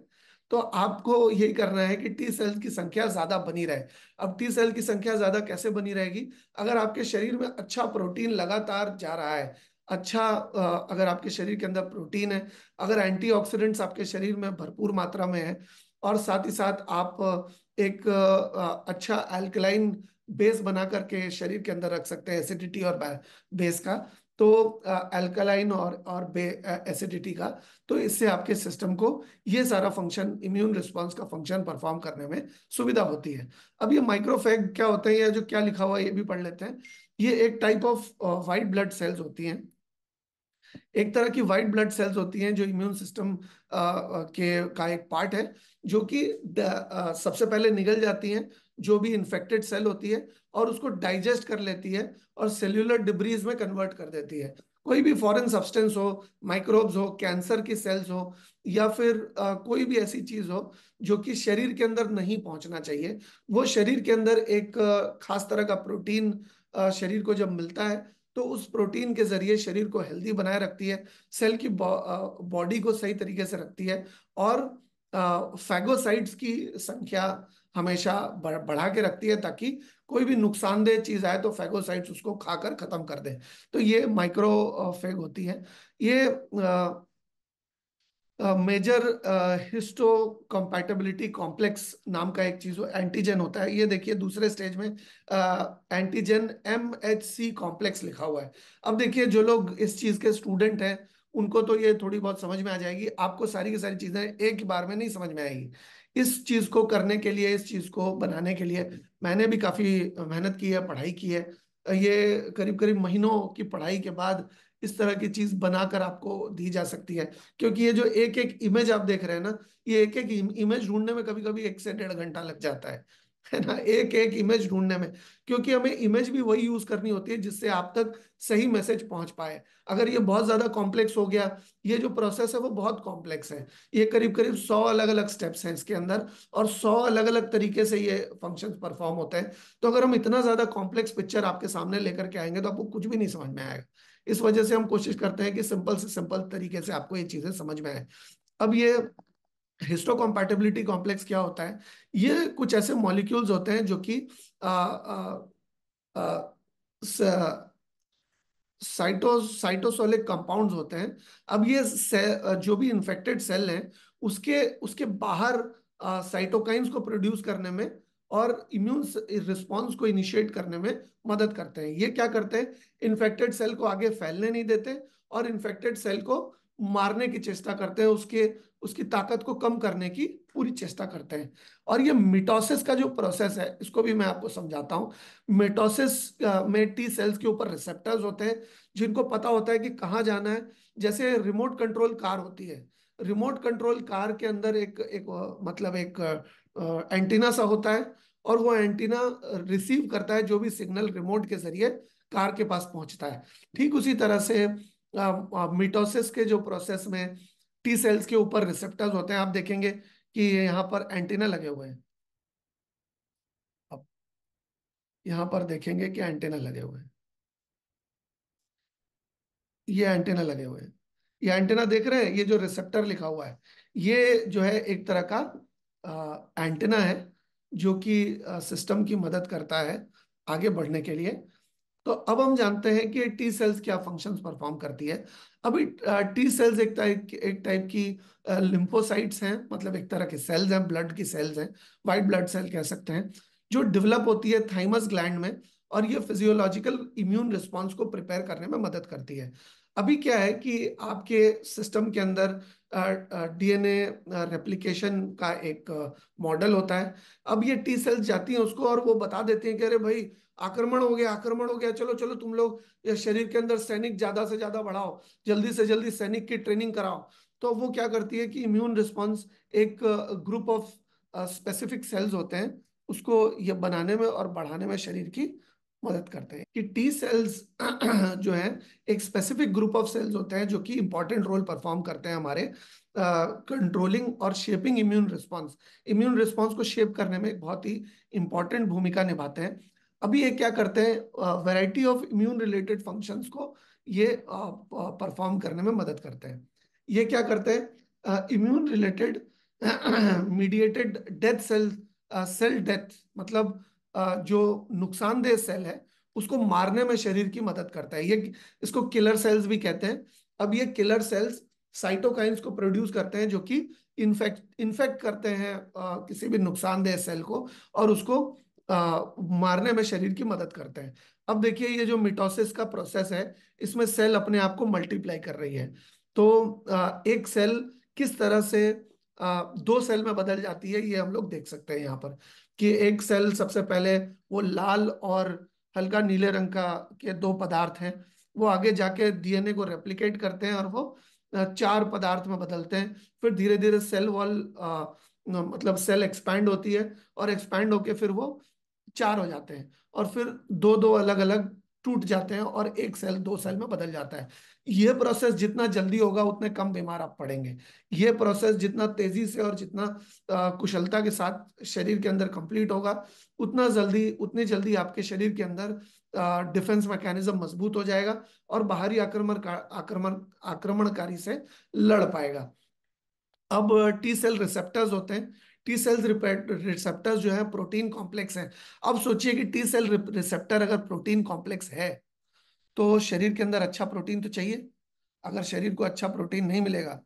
A: तो आपको ये करना है कि टी सेल्स की संख्या ज्यादा बनी रहे अब टी सेल की संख्या ज्यादा कैसे बनी रहेगी अगर आपके शरीर में अच्छा प्रोटीन लगातार जा रहा है अच्छा अगर आपके शरीर के अंदर प्रोटीन है अगर एंटीऑक्सीडेंट्स आपके शरीर में भरपूर मात्रा में है और साथ ही साथ आप एक अच्छा एल्कलाइन बेस बना करके शरीर के अंदर रख सकते हैं एसिडिटी और बेस का तो एल्कलाइन और और एसिडिटी का तो इससे आपके सिस्टम को ये सारा फंक्शन इम्यून रिस्पांस का फंक्शन परफॉर्म करने में सुविधा होती है अब ये माइक्रोफेग क्या होते हैं या जो क्या लिखा हुआ है ये भी पढ़ लेते हैं ये एक type of white blood cells होती हैं एक तरह की वाइट ब्लड सेल्स होती हैं जो इम्यून सिस्टम के का एक पार्ट है जो कि सबसे पहले निकल जाती हैं जो भी इन्फेक्टेड सेल होती है और उसको डाइजेस्ट कर लेती है और सेल्यूलर डिब्रीज में कन्वर्ट कर देती है कोई भी फॉरेन सब्सटेंस हो माइक्रोब्स हो कैंसर की सेल्स हो या फिर आ, कोई भी ऐसी चीज हो जो कि शरीर के अंदर नहीं पहुंचना चाहिए वो शरीर के अंदर एक खास तरह का प्रोटीन आ, शरीर को जब मिलता है तो उस प्रोटीन के जरिए शरीर को हेल्दी बनाए रखती है सेल की बॉडी को सही तरीके से रखती है और फैगोसाइट्स की संख्या हमेशा बढ़ा के रखती है ताकि कोई भी नुकसानदेह चीज आए तो फेगोसाइट्स उसको खाकर खत्म कर दे तो ये माइक्रोफेग होती है ये मेजर हिस्टो कंपैटिबिलिटी कॉम्प्लेक्स नाम का एक चीज हो एंटीजन होता है ये देखिए दूसरे स्टेज में antigen M H C complex लिखा हुआ है अब देखिए जो लोग इस चीज के स्टूडेंट हैं उनको तो ये थोड़ी बहुत समझ में आ जाएगी आपको सारी की सारी चीजें एक बार में नहीं समझ में आएगी इस चीज को करने के लिए इस चीज को बनाने के लिए मैंने भी काफी मेहनत की है पढ़ाई की है ये करीब करीब महीनों की पढ़ाई के बाद इस तरह की चीज बनाकर आपको दी जा सकती है क्योंकि ये जो एक एक इमेज आप देख रहे हैं ना ये एक एक इमेज ढूंढने में कभी कभी एक से डेढ़ घंटा लग जाता है है ना एक एक इमेज ढूंढने में क्योंकि हमें इमेज भी वही यूज करनी होती है जिससे आप तक सही मैसेज पहुंच पाए अगर ये बहुत ज्यादा कॉम्प्लेक्स हो गया ये जो प्रोसेस है वो बहुत कॉम्प्लेक्स है ये करीब करीब सौ अलग अलग स्टेप्स हैं इसके अंदर और सौ अलग अलग तरीके से ये फंक्शन परफॉर्म होते हैं तो अगर हम इतना ज्यादा कॉम्प्लेक्स पिक्चर आपके सामने लेकर के आएंगे तो आपको कुछ भी नहीं समझ में आएगा इस वजह से हम कोशिश करते हैं कि सिंपल से सिंपल तरीके से आपको ये चीजें समझ में आए अब ये हिस्टोकॉम्पैटिबिलिटी कॉम्प्लेक्स क्या होता है ये कुछ ऐसे मॉलिक्यूल्स होते हैं जो कि साइटो साइटोसोलिक कंपाउंड्स होते हैं अब ये जो भी इन्फेक्टेड सेल हैं उसके उसके बाहर साइटोकाइंस को प्रोड्यूस करने में और इम्यून रिस्पॉन्स को इनिशिएट करने में मदद करते हैं ये क्या करते हैं इन्फेक्टेड सेल को आगे फैलने नहीं देते और इन्फेक्टेड सेल को मारने की चेष्टा करते हैं उसके उसकी ताकत को कम करने की पूरी चेष्टा करते हैं और ये मिटोसिस का जो प्रोसेस है इसको भी मैं आपको समझाता हूँ मिटोसिस में टी सेल्स के ऊपर रिसेप्टर्स होते हैं जिनको पता होता है कि कहाँ जाना है जैसे रिमोट कंट्रोल कार होती है रिमोट कंट्रोल कार के अंदर एक एक मतलब एक एंटीना सा होता है और वो एंटीना रिसीव करता है जो भी सिग्नल रिमोट के जरिए कार के पास पहुंचता है ठीक उसी तरह से मिटोसिस के जो प्रोसेस में टी सेल्स के ऊपर रिसेप्टर्स होते हैं आप देखेंगे कि ये यहाँ पर एंटीना लगे हुए हैं अब यहां पर देखेंगे कि एंटीना लगे हुए हैं ये एंटीना लगे हुए हैं ये एंटीना देख रहे हैं ये जो रिसेप्टर लिखा हुआ है ये जो है एक तरह का एंटीना है जो कि सिस्टम की मदद करता है आगे बढ़ने के लिए तो अब हम जानते हैं कि टी सेल्स क्या फंक्शन परफॉर्म करती है अभी टी सेल्स एक टाइप एक टाइप की लिम्फोसाइट्स हैं मतलब एक तरह के सेल्स हैं ब्लड की सेल्स हैं वाइट ब्लड सेल कह सकते हैं जो डेवलप होती है थाइमस ग्लैंड में और ये फिजियोलॉजिकल इम्यून रिस्पॉन्स को प्रिपेयर करने में मदद करती है अभी क्या है कि आपके सिस्टम के अंदर डीएनए रेप्लिकेशन का एक मॉडल होता है अब ये टी सेल्स जाती हैं उसको और वो बता देती हैं कि अरे भाई आक्रमण हो गया आक्रमण हो गया चलो चलो तुम लोग शरीर के अंदर सैनिक ज्यादा से ज्यादा बढ़ाओ जल्दी से जल्दी सैनिक की ट्रेनिंग कराओ तो वो क्या करती है कि इम्यून रिस्पॉन्स एक ग्रुप ऑफ स्पेसिफिक सेल्स होते हैं उसको ये बनाने में और बढ़ाने में शरीर की मदद करते हैं कि टी सेल्स जो है एक स्पेसिफिक ग्रुप ऑफ सेल्स होते हैं जो कि इंपॉर्टेंट रोल परफॉर्म करते हैं हमारे कंट्रोलिंग और shaping immune response immune response को शेप करने में एक बहुत ही इंपॉर्टेंट भूमिका निभाते हैं अभी ये क्या करते हैं variety of immune related functions को ये परफॉर्म करने में मदद करते हैं ये क्या करते हैं immune related mediated death cell cell death मतलब uh, जो नुकसानदेह सेल है उसको मारने में शरीर की मदद करता है ये इसको किलर सेल्स भी कहते हैं अब ये किलर सेल्स साइटोकाइंस को प्रोड्यूस करते हैं जो कि इन्फेक्ट इन्फेक्ट करते हैं किसी भी नुकसानदेह सेल को और उसको मारने में शरीर की मदद करते हैं अब देखिए ये जो मिटोसिस का प्रोसेस है इसमें सेल अपने आप को मल्टीप्लाई कर रही है तो आ, एक सेल किस तरह से आ, दो सेल में बदल जाती है ये हम लोग देख सकते हैं यहाँ पर कि एक सेल सबसे पहले वो लाल और हल्का नीले रंग का के दो पदार्थ हैं वो आगे जाके डीएनए को रेप्लिकेट करते हैं और वो चार पदार्थ में बदलते हैं फिर धीरे धीरे सेल वॉल मतलब सेल एक्सपैंड होती है और एक्सपैंड होके फिर वो चार हो जाते हैं और फिर दो दो अलग अलग टूट जाते हैं और एक सेल दो सेल में बदल जाता है ये प्रोसेस जितना जल्दी होगा उतने कम बीमार आप पड़ेंगे ये प्रोसेस जितना तेजी से और जितना कुशलता के साथ शरीर के अंदर कंप्लीट होगा उतना जल्दी उतनी जल्दी आपके शरीर के अंदर डिफेंस मैकेनिज्म मजबूत हो जाएगा और बाहरी आक्रमण आक्रमण आक्रमणकारी से लड़ पाएगा अब टी सेल रिसेप्टर्स होते हैं टी सेल्स रिसेप्टर जो है प्रोटीन कॉम्प्लेक्स है अब सोचिए कि टी सेल रिसेप्टर अगर प्रोटीन कॉम्प्लेक्स है तो शरीर के अंदर अच्छा प्रोटीन तो चाहिए अगर शरीर को अच्छा प्रोटीन नहीं मिलेगा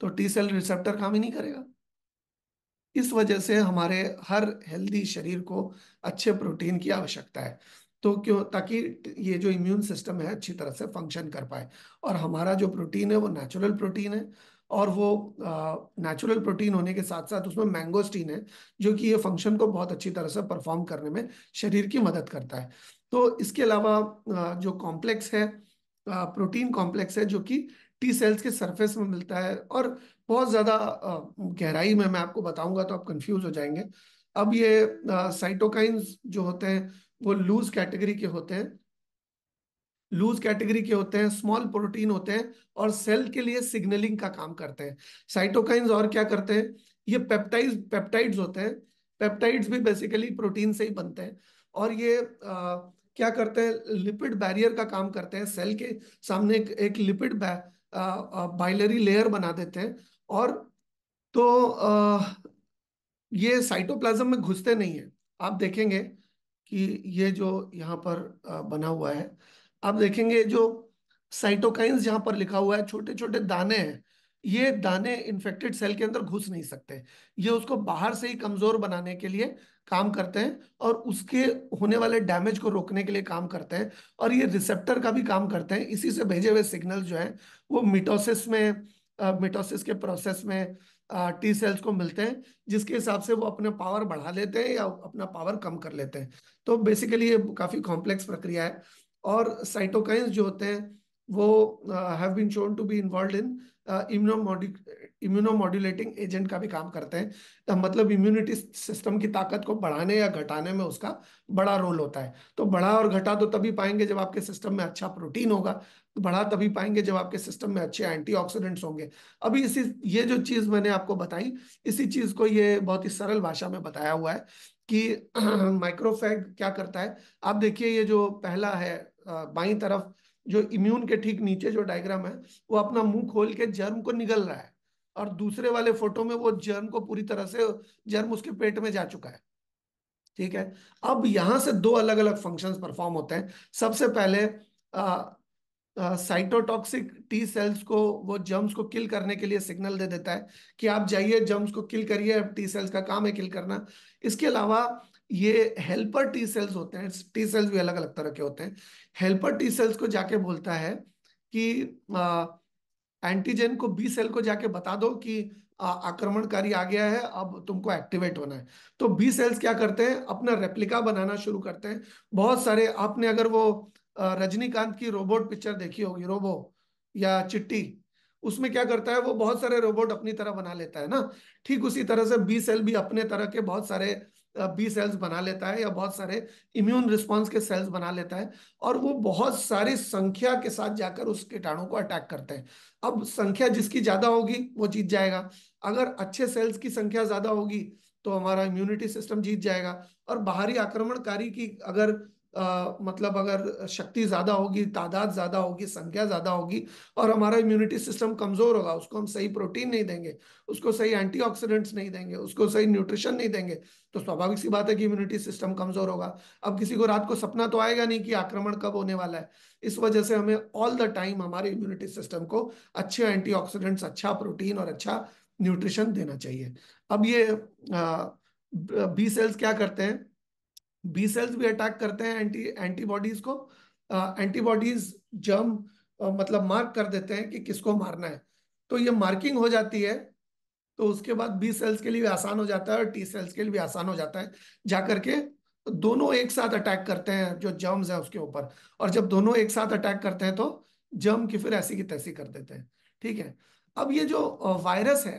A: तो टी सेल रिसेप्टर काम ही नहीं करेगा इस वजह से हमारे हर हेल्दी शरीर को अच्छे प्रोटीन की आवश्यकता है तो क्यों ताकि ये जो इम्यून सिस्टम है अच्छी तरह से फंक्शन कर पाए और हमारा जो प्रोटीन है वो नेचुरल प्रोटीन है और वो नेचुरल प्रोटीन होने के साथ साथ उसमें मैंगोस्टीन है जो कि ये फंक्शन को बहुत अच्छी तरह से परफॉर्म करने में शरीर की मदद करता है तो इसके अलावा जो कॉम्प्लेक्स है प्रोटीन कॉम्प्लेक्स है जो कि टी सेल्स के सरफेस में मिलता है और बहुत ज़्यादा गहराई में मैं आपको बताऊंगा तो आप कंफ्यूज हो जाएंगे अब ये साइटोकाइंस जो होते हैं वो लूज कैटेगरी के होते हैं लूज कैटेगरी के होते हैं स्मॉल प्रोटीन होते हैं और सेल के लिए सिग्नलिंग का काम करते हैं साइटोकाइंस और क्या करते हैं ये पेप्टाइज पेप्टाइड्स होते हैं पेप्टाइड्स भी बेसिकली प्रोटीन से ही बनते हैं और ये आ, क्या करते हैं लिपिड बैरियर का काम करते हैं सेल के सामने एक, एक लिपिड बाइलरी लेयर बना देते हैं और तो आ, ये साइटोप्लाज्म में घुसते नहीं है आप देखेंगे कि ये जो यहाँ पर आ, बना हुआ है आप देखेंगे जो साइटोकाइंस जहाँ पर लिखा हुआ है छोटे छोटे दाने हैं ये दाने इन्फेक्टेड सेल के अंदर घुस नहीं सकते ये उसको बाहर से ही कमजोर बनाने के लिए काम करते हैं और उसके होने वाले डैमेज को रोकने के लिए काम करते हैं और ये रिसेप्टर का भी काम करते हैं इसी से भेजे हुए सिग्नल जो है वो मिटोसिस में मिटोसिस के प्रोसेस में टी सेल्स को मिलते हैं जिसके हिसाब से वो अपने पावर बढ़ा लेते हैं या अपना पावर कम कर लेते हैं तो बेसिकली ये काफ़ी कॉम्प्लेक्स प्रक्रिया है और साइटोकाइंस जो होते हैं वो have been shown to be involve in modulating agent का भी काम करते हैं तो मतलब इम्यूनिटी सिस्टम की ताकत को बढ़ाने या घटाने में उसका बड़ा रोल होता है तो बढ़ा और घटा तो तभी पाएंगे जब आपके सिस्टम में अच्छा प्रोटीन होगा तो बढ़ा तभी पाएंगे जब आपके सिस्टम में अच्छे एंटीऑक्सीडेंट्स होंगे अभी इसी ये जो चीज़ मैंने आपको बताई इसी चीज़ को ये बहुत ही सरल भाषा में बताया हुआ है कि माइक्रोफैग क्या करता है आप देखिए ये जो पहला है बाई तरफ जो इम्यून के ठीक नीचे जो डायग्राम है वो अपना मुंह खोल के जर्म को निगल रहा है और दूसरे वाले फोटो में वो जर्म को पूरी तरह से जर्म उसके पेट में जा चुका है ठीक है अब यहां से दो अलग अलग फंक्शंस परफॉर्म होते हैं सबसे पहले साइटोटॉक्सिक टी सेल्स को वो जर्म्स को किल करने के लिए सिग्नल दे देता है कि आप जाइए जर्म्स को किल करिए टी सेल्स का काम है किल करना इसके अलावा ये हेल्पर टी सेल्स होते हैं टी सेल्स भी अलग अलग तरह के होते हैं हेल्पर टी सेल्स को जाके बोलता है कि एंटीजन को बी सेल को जाके बता दो कि आक्रमणकारी आ गया है अब तुमको एक्टिवेट होना है तो बी सेल्स क्या करते हैं अपना रेप्लिका बनाना शुरू करते हैं बहुत सारे आपने अगर वो रजनीकांत की रोबोट पिक्चर देखी होगी रोबो या चिट्टी उसमें क्या करता है वो बहुत सारे रोबोट अपनी तरह बना लेता है ना ठीक उसी तरह से बी सेल भी अपने तरह के बहुत सारे बी सेल्स बना लेता है या बहुत सारे इम्यून रिस्पॉन्स के सेल्स बना लेता है और वो बहुत सारी संख्या के साथ जाकर उस कीटाणु को अटैक करते हैं अब संख्या जिसकी ज्यादा होगी वो जीत जाएगा अगर अच्छे सेल्स की संख्या ज्यादा होगी तो हमारा इम्यूनिटी सिस्टम जीत जाएगा और बाहरी आक्रमणकारी की अगर मतलब अगर शक्ति ज़्यादा होगी तादाद ज़्यादा होगी संख्या ज़्यादा होगी और हमारा इम्यूनिटी सिस्टम कमज़ोर होगा उसको हम सही प्रोटीन नहीं देंगे उसको सही एंटीऑक्सीडेंट्स नहीं देंगे उसको सही न्यूट्रिशन नहीं देंगे तो स्वाभाविक सी बात है कि इम्यूनिटी सिस्टम कमज़ोर होगा अब किसी को रात को सपना तो आएगा नहीं कि आक्रमण कब होने वाला है इस वजह से हमें ऑल द टाइम हमारे इम्यूनिटी सिस्टम को अच्छे एंटी अच्छा प्रोटीन और अच्छा न्यूट्रिशन देना चाहिए अब ये बी सेल्स क्या करते हैं बी सेल्स भी अटैक करते हैं एंटी एंटीबॉडीज को एंटीबॉडीज जर्म मतलब मार्क कर देते हैं कि किसको मारना है तो ये मार्किंग हो जाती है तो उसके बाद बी सेल्स के लिए भी आसान हो जाता है और टी सेल्स के लिए भी आसान हो जाता है जाकर के दोनों एक साथ अटैक करते हैं जो जर्म्स हैं उसके ऊपर और जब दोनों एक साथ अटैक करते हैं तो जर्म की फिर ऐसी की तैसी कर देते हैं ठीक है अब ये जो वायरस है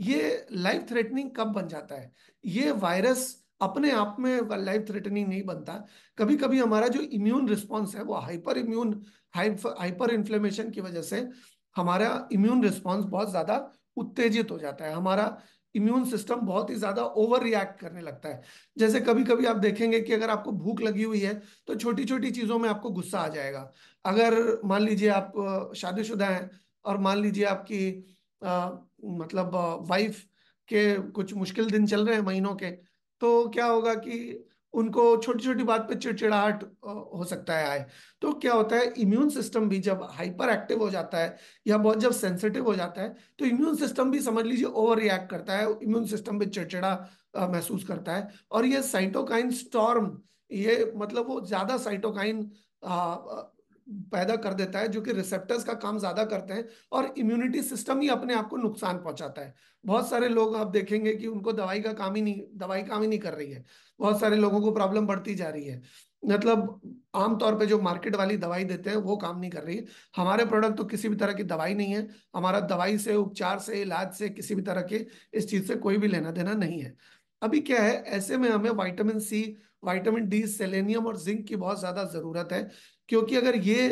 A: ये लाइफ थ्रेटनिंग कब बन जाता है ये वायरस अपने आप में लाइफ थ्रेटनिंग नहीं बनता कभी कभी हमारा जो इम्यून रिस्पॉन्स है वो हाइपर इम्यून हाइपर इन्फ्लेमेशन की वजह से हमारा इम्यून रिस्पॉन्स बहुत ज़्यादा उत्तेजित हो जाता है हमारा इम्यून सिस्टम बहुत ही ज़्यादा ओवर रिएक्ट करने लगता है जैसे कभी कभी आप देखेंगे कि अगर आपको भूख लगी हुई है तो छोटी छोटी चीज़ों में आपको गुस्सा आ जाएगा अगर मान लीजिए आप शादीशुदा हैं और मान लीजिए आपकी आ, मतलब वाइफ के कुछ मुश्किल दिन चल रहे हैं महीनों के तो क्या होगा कि उनको छोटी छोटी बात पे चिड़चिड़ाहट हो सकता है आए तो क्या होता है इम्यून सिस्टम भी जब हाइपर एक्टिव हो जाता है या बहुत जब सेंसिटिव हो जाता है तो इम्यून सिस्टम भी समझ लीजिए ओवर रिएक्ट करता है इम्यून सिस्टम भी चिड़चिड़ा महसूस करता है और ये साइटोकाइन स्टॉर्म ये मतलब वो ज्यादा साइटोकाइन पैदा कर देता है जो कि रिसेप्टर्स का काम ज्यादा करते हैं और इम्यूनिटी सिस्टम ही अपने आप को नुकसान पहुंचाता है बहुत सारे लोग आप देखेंगे कि उनको दवाई का काम ही नहीं दवाई काम ही नहीं कर रही है बहुत सारे लोगों को प्रॉब्लम बढ़ती जा रही है मतलब आमतौर पे जो मार्केट वाली दवाई देते हैं वो काम नहीं कर रही है हमारे प्रोडक्ट तो किसी भी तरह की दवाई नहीं है हमारा दवाई से उपचार से इलाज से किसी भी तरह के इस चीज से कोई भी लेना देना नहीं है अभी क्या है ऐसे में हमें vitamin C vitamin D selenium और जिंक की बहुत ज्यादा जरूरत है क्योंकि अगर ये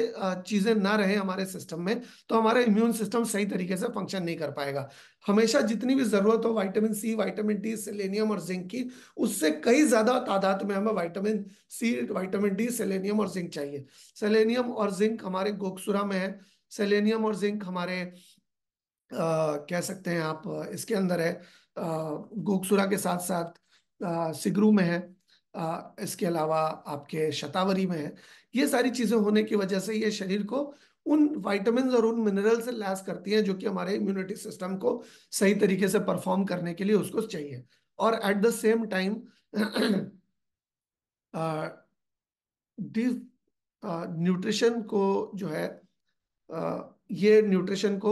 A: चीज़ें ना रहे हमारे सिस्टम में तो हमारा इम्यून सिस्टम सही तरीके से फंक्शन नहीं कर पाएगा हमेशा जितनी भी ज़रूरत हो vitamin C vitamin D selenium और जिंक की उससे कई ज़्यादा तादाद में हमें vitamin C vitamin D selenium और जिंक चाहिए सेलेनियम और जिंक हमारे गोकसुरा में है सेलेनियम और जिंक हमारे आ, कह सकते हैं आप इसके अंदर है गोकसुरा के साथ साथ सिगरू में है आ, इसके अलावा आपके शतावरी में है ये सारी चीजें होने की वजह से ये शरीर को उन वाइटमिन और उन मिनरल से लैस करती हैं जो कि हमारे इम्यूनिटी सिस्टम को सही तरीके से परफॉर्म करने के लिए उसको चाहिए और at the same time nutrition को जो है आ, uh, ये न्यूट्रिशन को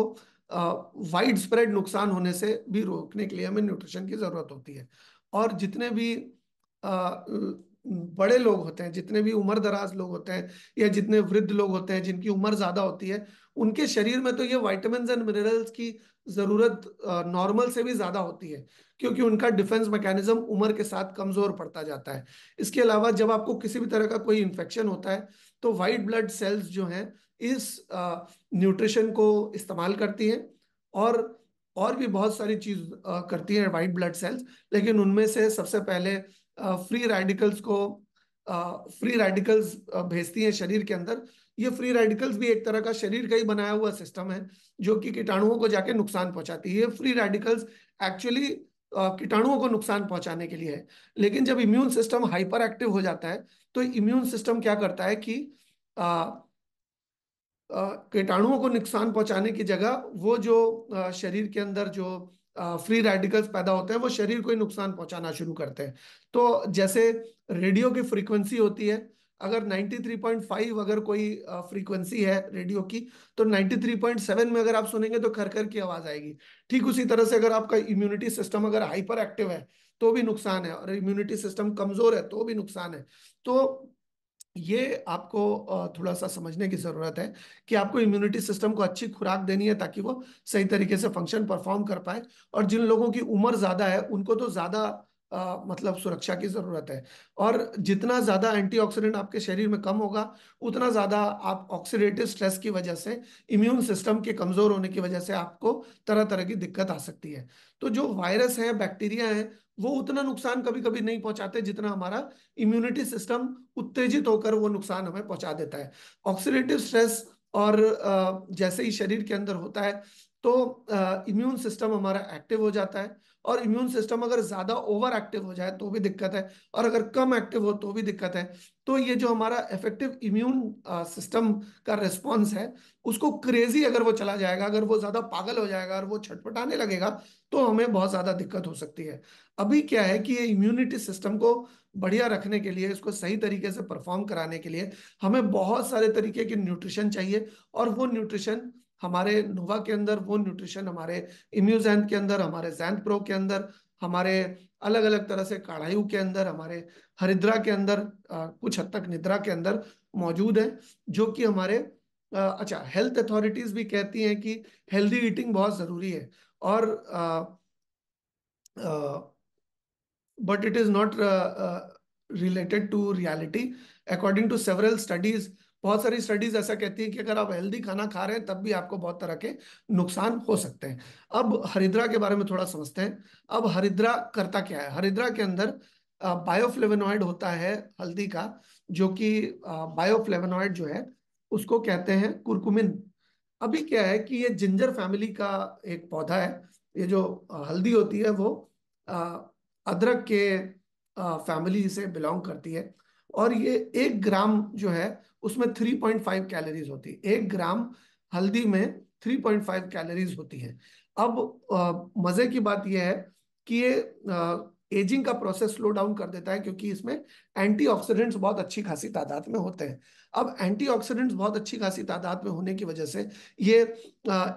A: वाइड uh, स्प्रेड नुकसान होने से भी रोकने के लिए हमें न्यूट्रिशन की ज़रूरत होती है और जितने भी uh, बड़े लोग होते हैं जितने भी उम्र दराज लोग होते हैं या जितने वृद्ध लोग होते हैं जिनकी उम्र ज्यादा होती है उनके शरीर में तो ये वाइटमिन एंड मिनरल्स की जरूरत नॉर्मल से भी ज्यादा होती है क्योंकि उनका डिफेंस मैकेनिज्म उम्र के साथ कमजोर पड़ता जाता है इसके अलावा जब आपको किसी भी तरह का कोई इन्फेक्शन होता है तो वाइट ब्लड सेल्स जो हैं इस न्यूट्रिशन को इस्तेमाल करती हैं और और भी बहुत सारी चीज करती हैं वाइट ब्लड सेल्स लेकिन उनमें से सबसे पहले फ्री रेडिकल्स को फ्री रेडिकल्स भेजती हैं शरीर के अंदर ये फ्री रेडिकल्स भी एक तरह का शरीर का ही बनाया हुआ सिस्टम है जो कि कीटाणुओं को जाके नुकसान पहुंचाती है ये फ्री रेडिकल्स एक्चुअली कीटाणुओं को नुकसान पहुंचाने के लिए है लेकिन जब इम्यून सिस्टम हाइपर एक्टिव हो जाता है तो इम्यून सिस्टम क्या करता है कि कीटाणुओं को नुकसान पहुंचाने की जगह वो जो शरीर के अंदर जो फ्री रेडिकल्स पैदा होते हैं वो शरीर को ही नुकसान पहुंचाना शुरू करते हैं तो जैसे रेडियो की फ्रीक्वेंसी होती है अगर 93.5 अगर कोई फ्रीक्वेंसी है रेडियो की तो 93.7 में अगर आप सुनेंगे तो खर खर की आवाज आएगी ठीक उसी तरह से अगर आपका इम्यूनिटी सिस्टम अगर हाइपर एक्टिव है तो भी नुकसान है और इम्यूनिटी सिस्टम कमजोर है तो भी नुकसान है तो ये आपको थोड़ा सा समझने की ज़रूरत है कि आपको इम्यूनिटी सिस्टम को अच्छी खुराक देनी है ताकि वो सही तरीके से फंक्शन परफॉर्म कर पाए और जिन लोगों की उम्र ज़्यादा है उनको तो ज़्यादा आ, मतलब सुरक्षा की ज़रूरत है और जितना ज़्यादा एंटीऑक्सीडेंट आपके शरीर में कम होगा उतना ज़्यादा आप ऑक्सीडेटिव स्ट्रेस की वजह से इम्यून सिस्टम के कमज़ोर होने की वजह से आपको तरह तरह की दिक्कत आ सकती है तो जो वायरस है बैक्टीरिया है वो उतना नुकसान कभी कभी नहीं पहुंचाते जितना हमारा इम्यूनिटी सिस्टम उत्तेजित होकर वो नुकसान हमें पहुंचा देता है ऑक्सीडेटिव स्ट्रेस और जैसे ही शरीर के अंदर होता है तो इम्यून सिस्टम हमारा एक्टिव हो जाता है और इम्यून सिस्टम अगर ज्यादा ओवर एक्टिव हो जाए तो भी दिक्कत है और अगर कम एक्टिव हो तो भी दिक्कत है तो ये जो हमारा इफेक्टिव इम्यून सिस्टम का रिस्पॉन्स है उसको क्रेजी अगर वो चला जाएगा अगर वो ज्यादा पागल हो जाएगा और वो छटपटाने लगेगा तो हमें बहुत ज्यादा दिक्कत हो सकती है अभी क्या है कि ये इम्यूनिटी सिस्टम को बढ़िया रखने के लिए इसको सही तरीके से परफॉर्म कराने के लिए हमें बहुत सारे तरीके के न्यूट्रिशन चाहिए और वो न्यूट्रिशन हमारे नोवा के अंदर वो न्यूट्रिशन हमारे इम्यूजैन के अंदर हमारे जैन प्रो के अंदर हमारे अलग अलग तरह से काढ़ायु के अंदर हमारे हरिद्रा के अंदर आ, कुछ हद तक निद्रा के अंदर मौजूद है जो कि हमारे आ, अच्छा हेल्थ अथॉरिटीज भी कहती हैं कि हेल्दी ईटिंग बहुत ज़रूरी है और but it is not related to reality according to several studies बहुत सारी स्टडीज ऐसा कहती है कि अगर आप हेल्दी खाना खा रहे हैं तब भी आपको बहुत तरह के नुकसान हो सकते हैं अब हरिद्रा के बारे में थोड़ा समझते हैं अब हरिद्रा करता क्या है हरिद्रा के अंदर बायोफ्लेवेनॉइड होता है हल्दी का जो कि बायोफ्लेवेनॉइड जो है उसको कहते हैं कुरकुमिन अभी क्या है कि ये जिंजर फैमिली का एक पौधा है ये जो हल्दी होती है वो अदरक के फैमिली से बिलोंग करती है और ये एक ग्राम जो है उसमें 3.5 कैलोरीज होती है एक ग्राम हल्दी में 3.5 कैलोरीज होती है अब आ, मजे की बात यह है कि ये एजिंग का प्रोसेस स्लो डाउन कर देता है क्योंकि इसमें एंटीऑक्सीडेंट्स बहुत अच्छी खासी तादाद में होते हैं अब एंटीऑक्सीडेंट्स बहुत अच्छी खासी तादाद में होने की वजह से ये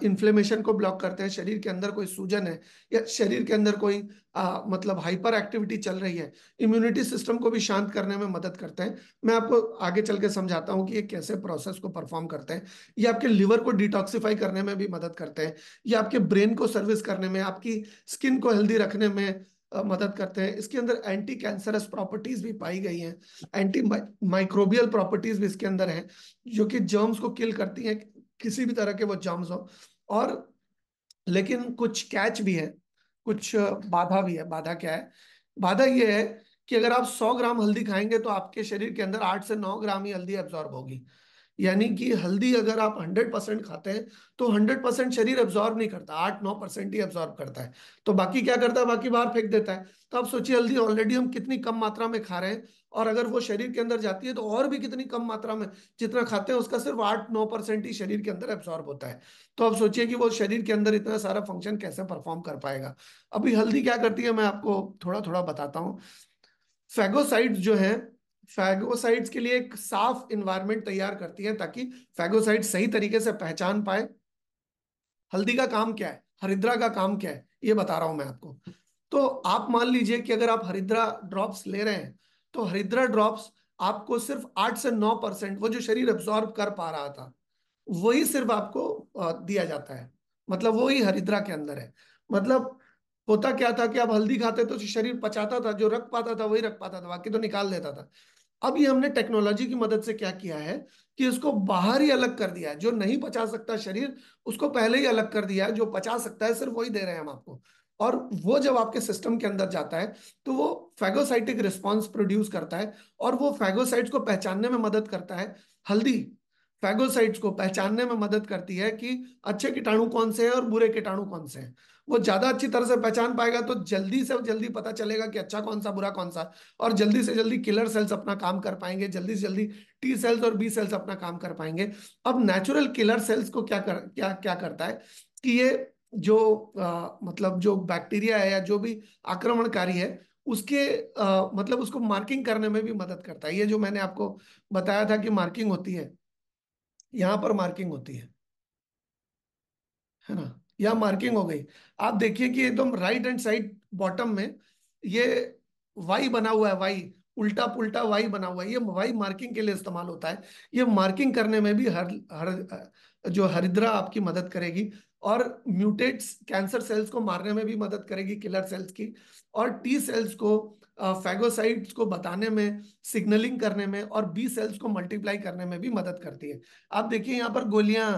A: इन्फ्लेमेशन को ब्लॉक करते हैं शरीर के अंदर कोई सूजन है या शरीर के अंदर कोई आ, मतलब हाइपर एक्टिविटी चल रही है इम्यूनिटी सिस्टम को भी शांत करने में मदद करते हैं मैं आपको आगे चल के समझाता हूँ कि ये कैसे प्रोसेस को परफॉर्म करते हैं ये आपके लिवर को डिटॉक्सीफाई करने में भी मदद करते हैं ये आपके ब्रेन को सर्विस करने में आपकी स्किन को हेल्दी रखने में मदद करते हैं इसके अंदर एंटी कैंसरस प्रॉपर्टीज भी पाई गई हैं एंटी माइक्रोबियल प्रॉपर्टीज भी इसके अंदर हैं जो कि जर्म्स को किल करती हैं किसी भी तरह के वो जर्म्स हो और लेकिन कुछ कैच भी है कुछ बाधा भी है बाधा क्या है बाधा ये है कि अगर आप 100 ग्राम हल्दी खाएंगे तो आपके शरीर के अंदर 8 से 9 ग्राम ही हल्दी एब्जॉर्ब होगी यानी कि हल्दी अगर आप 100 परसेंट खाते हैं तो 100 परसेंट शरीर एब्जॉर्ब नहीं करता आठ नौ परसेंट ही एब्जॉर्ब करता है तो बाकी क्या करता है बाकी बाहर फेंक देता है तो आप सोचिए हल्दी ऑलरेडी हम कितनी कम मात्रा में खा रहे हैं और अगर वो शरीर के अंदर जाती है तो और भी कितनी कम मात्रा में जितना खाते हैं उसका सिर्फ आठ नौ परसेंट ही शरीर के अंदर एब्जॉर्ब होता है तो आप सोचिए कि वो शरीर के अंदर इतना सारा फंक्शन कैसे परफॉर्म कर पाएगा अभी हल्दी क्या करती है मैं आपको थोड़ा थोड़ा बताता हूँ फैगोसाइड जो है फैगोसाइट्स के लिए एक साफ इन्वायरमेंट तैयार करती है ताकि फैगोसाइट सही तरीके से पहचान पाए हल्दी का काम क्या है हरिद्रा का काम क्या है ये बता रहा हूं मैं आपको तो आप मान लीजिए कि अगर आप हरिद्रा ड्रॉप्स ले रहे हैं तो हरिद्रा ड्रॉप्स आपको सिर्फ आठ से नौ परसेंट वो जो शरीर एब्सॉर्ब कर पा रहा था वही सिर्फ आपको दिया जाता है मतलब वही हरिद्रा के अंदर है मतलब होता क्या था कि आप हल्दी खाते तो शरीर पचाता था जो रख पाता था वही रख पाता था बाकी तो निकाल देता था अब ये हमने टेक्नोलॉजी की मदद से क्या किया है कि इसको बाहर ही अलग कर दिया है जो नहीं पचा सकता शरीर उसको पहले ही अलग कर दिया है जो पचा सकता है सिर्फ वही दे रहे हैं हम आपको और वो जब आपके सिस्टम के अंदर जाता है तो वो फैगोसाइटिक रिस्पॉन्स प्रोड्यूस करता है और वो फैगोसाइट्स को पहचानने में मदद करता है हल्दी फैगोसाइट्स को पहचानने में मदद करती है कि अच्छे कीटाणु कौन से हैं और बुरे कीटाणु कौन से हैं वो ज्यादा अच्छी तरह से पहचान पाएगा तो जल्दी से जल्दी पता चलेगा कि अच्छा कौन सा बुरा कौन सा और जल्दी से जल्दी किलर सेल्स अपना काम कर पाएंगे जल्दी से जल्दी टी सेल्स और बी सेल्स अपना काम कर पाएंगे अब नेचुरल किलर सेल्स को क्या कर क्या क्या करता है कि ये जो आ, मतलब जो बैक्टीरिया है या जो भी आक्रमणकारी है उसके आ, मतलब उसको मार्किंग करने में भी मदद करता है ये जो मैंने आपको बताया था कि मार्किंग होती है यहां पर मार्किंग होती है है ना यहां मार्किंग हो गई आप देखिए कि एकदम राइट एंड साइड बॉटम में ये वाई बना हुआ है वाई उल्टा पुल्टा वाई बना हुआ है ये वाई मार्किंग के लिए इस्तेमाल होता है ये मार्किंग करने में भी हर हर जो हरिद्रा आपकी मदद करेगी और म्यूटेट्स कैंसर सेल्स को मारने में भी मदद करेगी किलर सेल्स की और टी सेल्स को फैगोसाइट्स को बताने में सिग्नलिंग करने में और बी सेल्स को मल्टीप्लाई करने में भी मदद करती है आप देखिए यहाँ पर गोलियां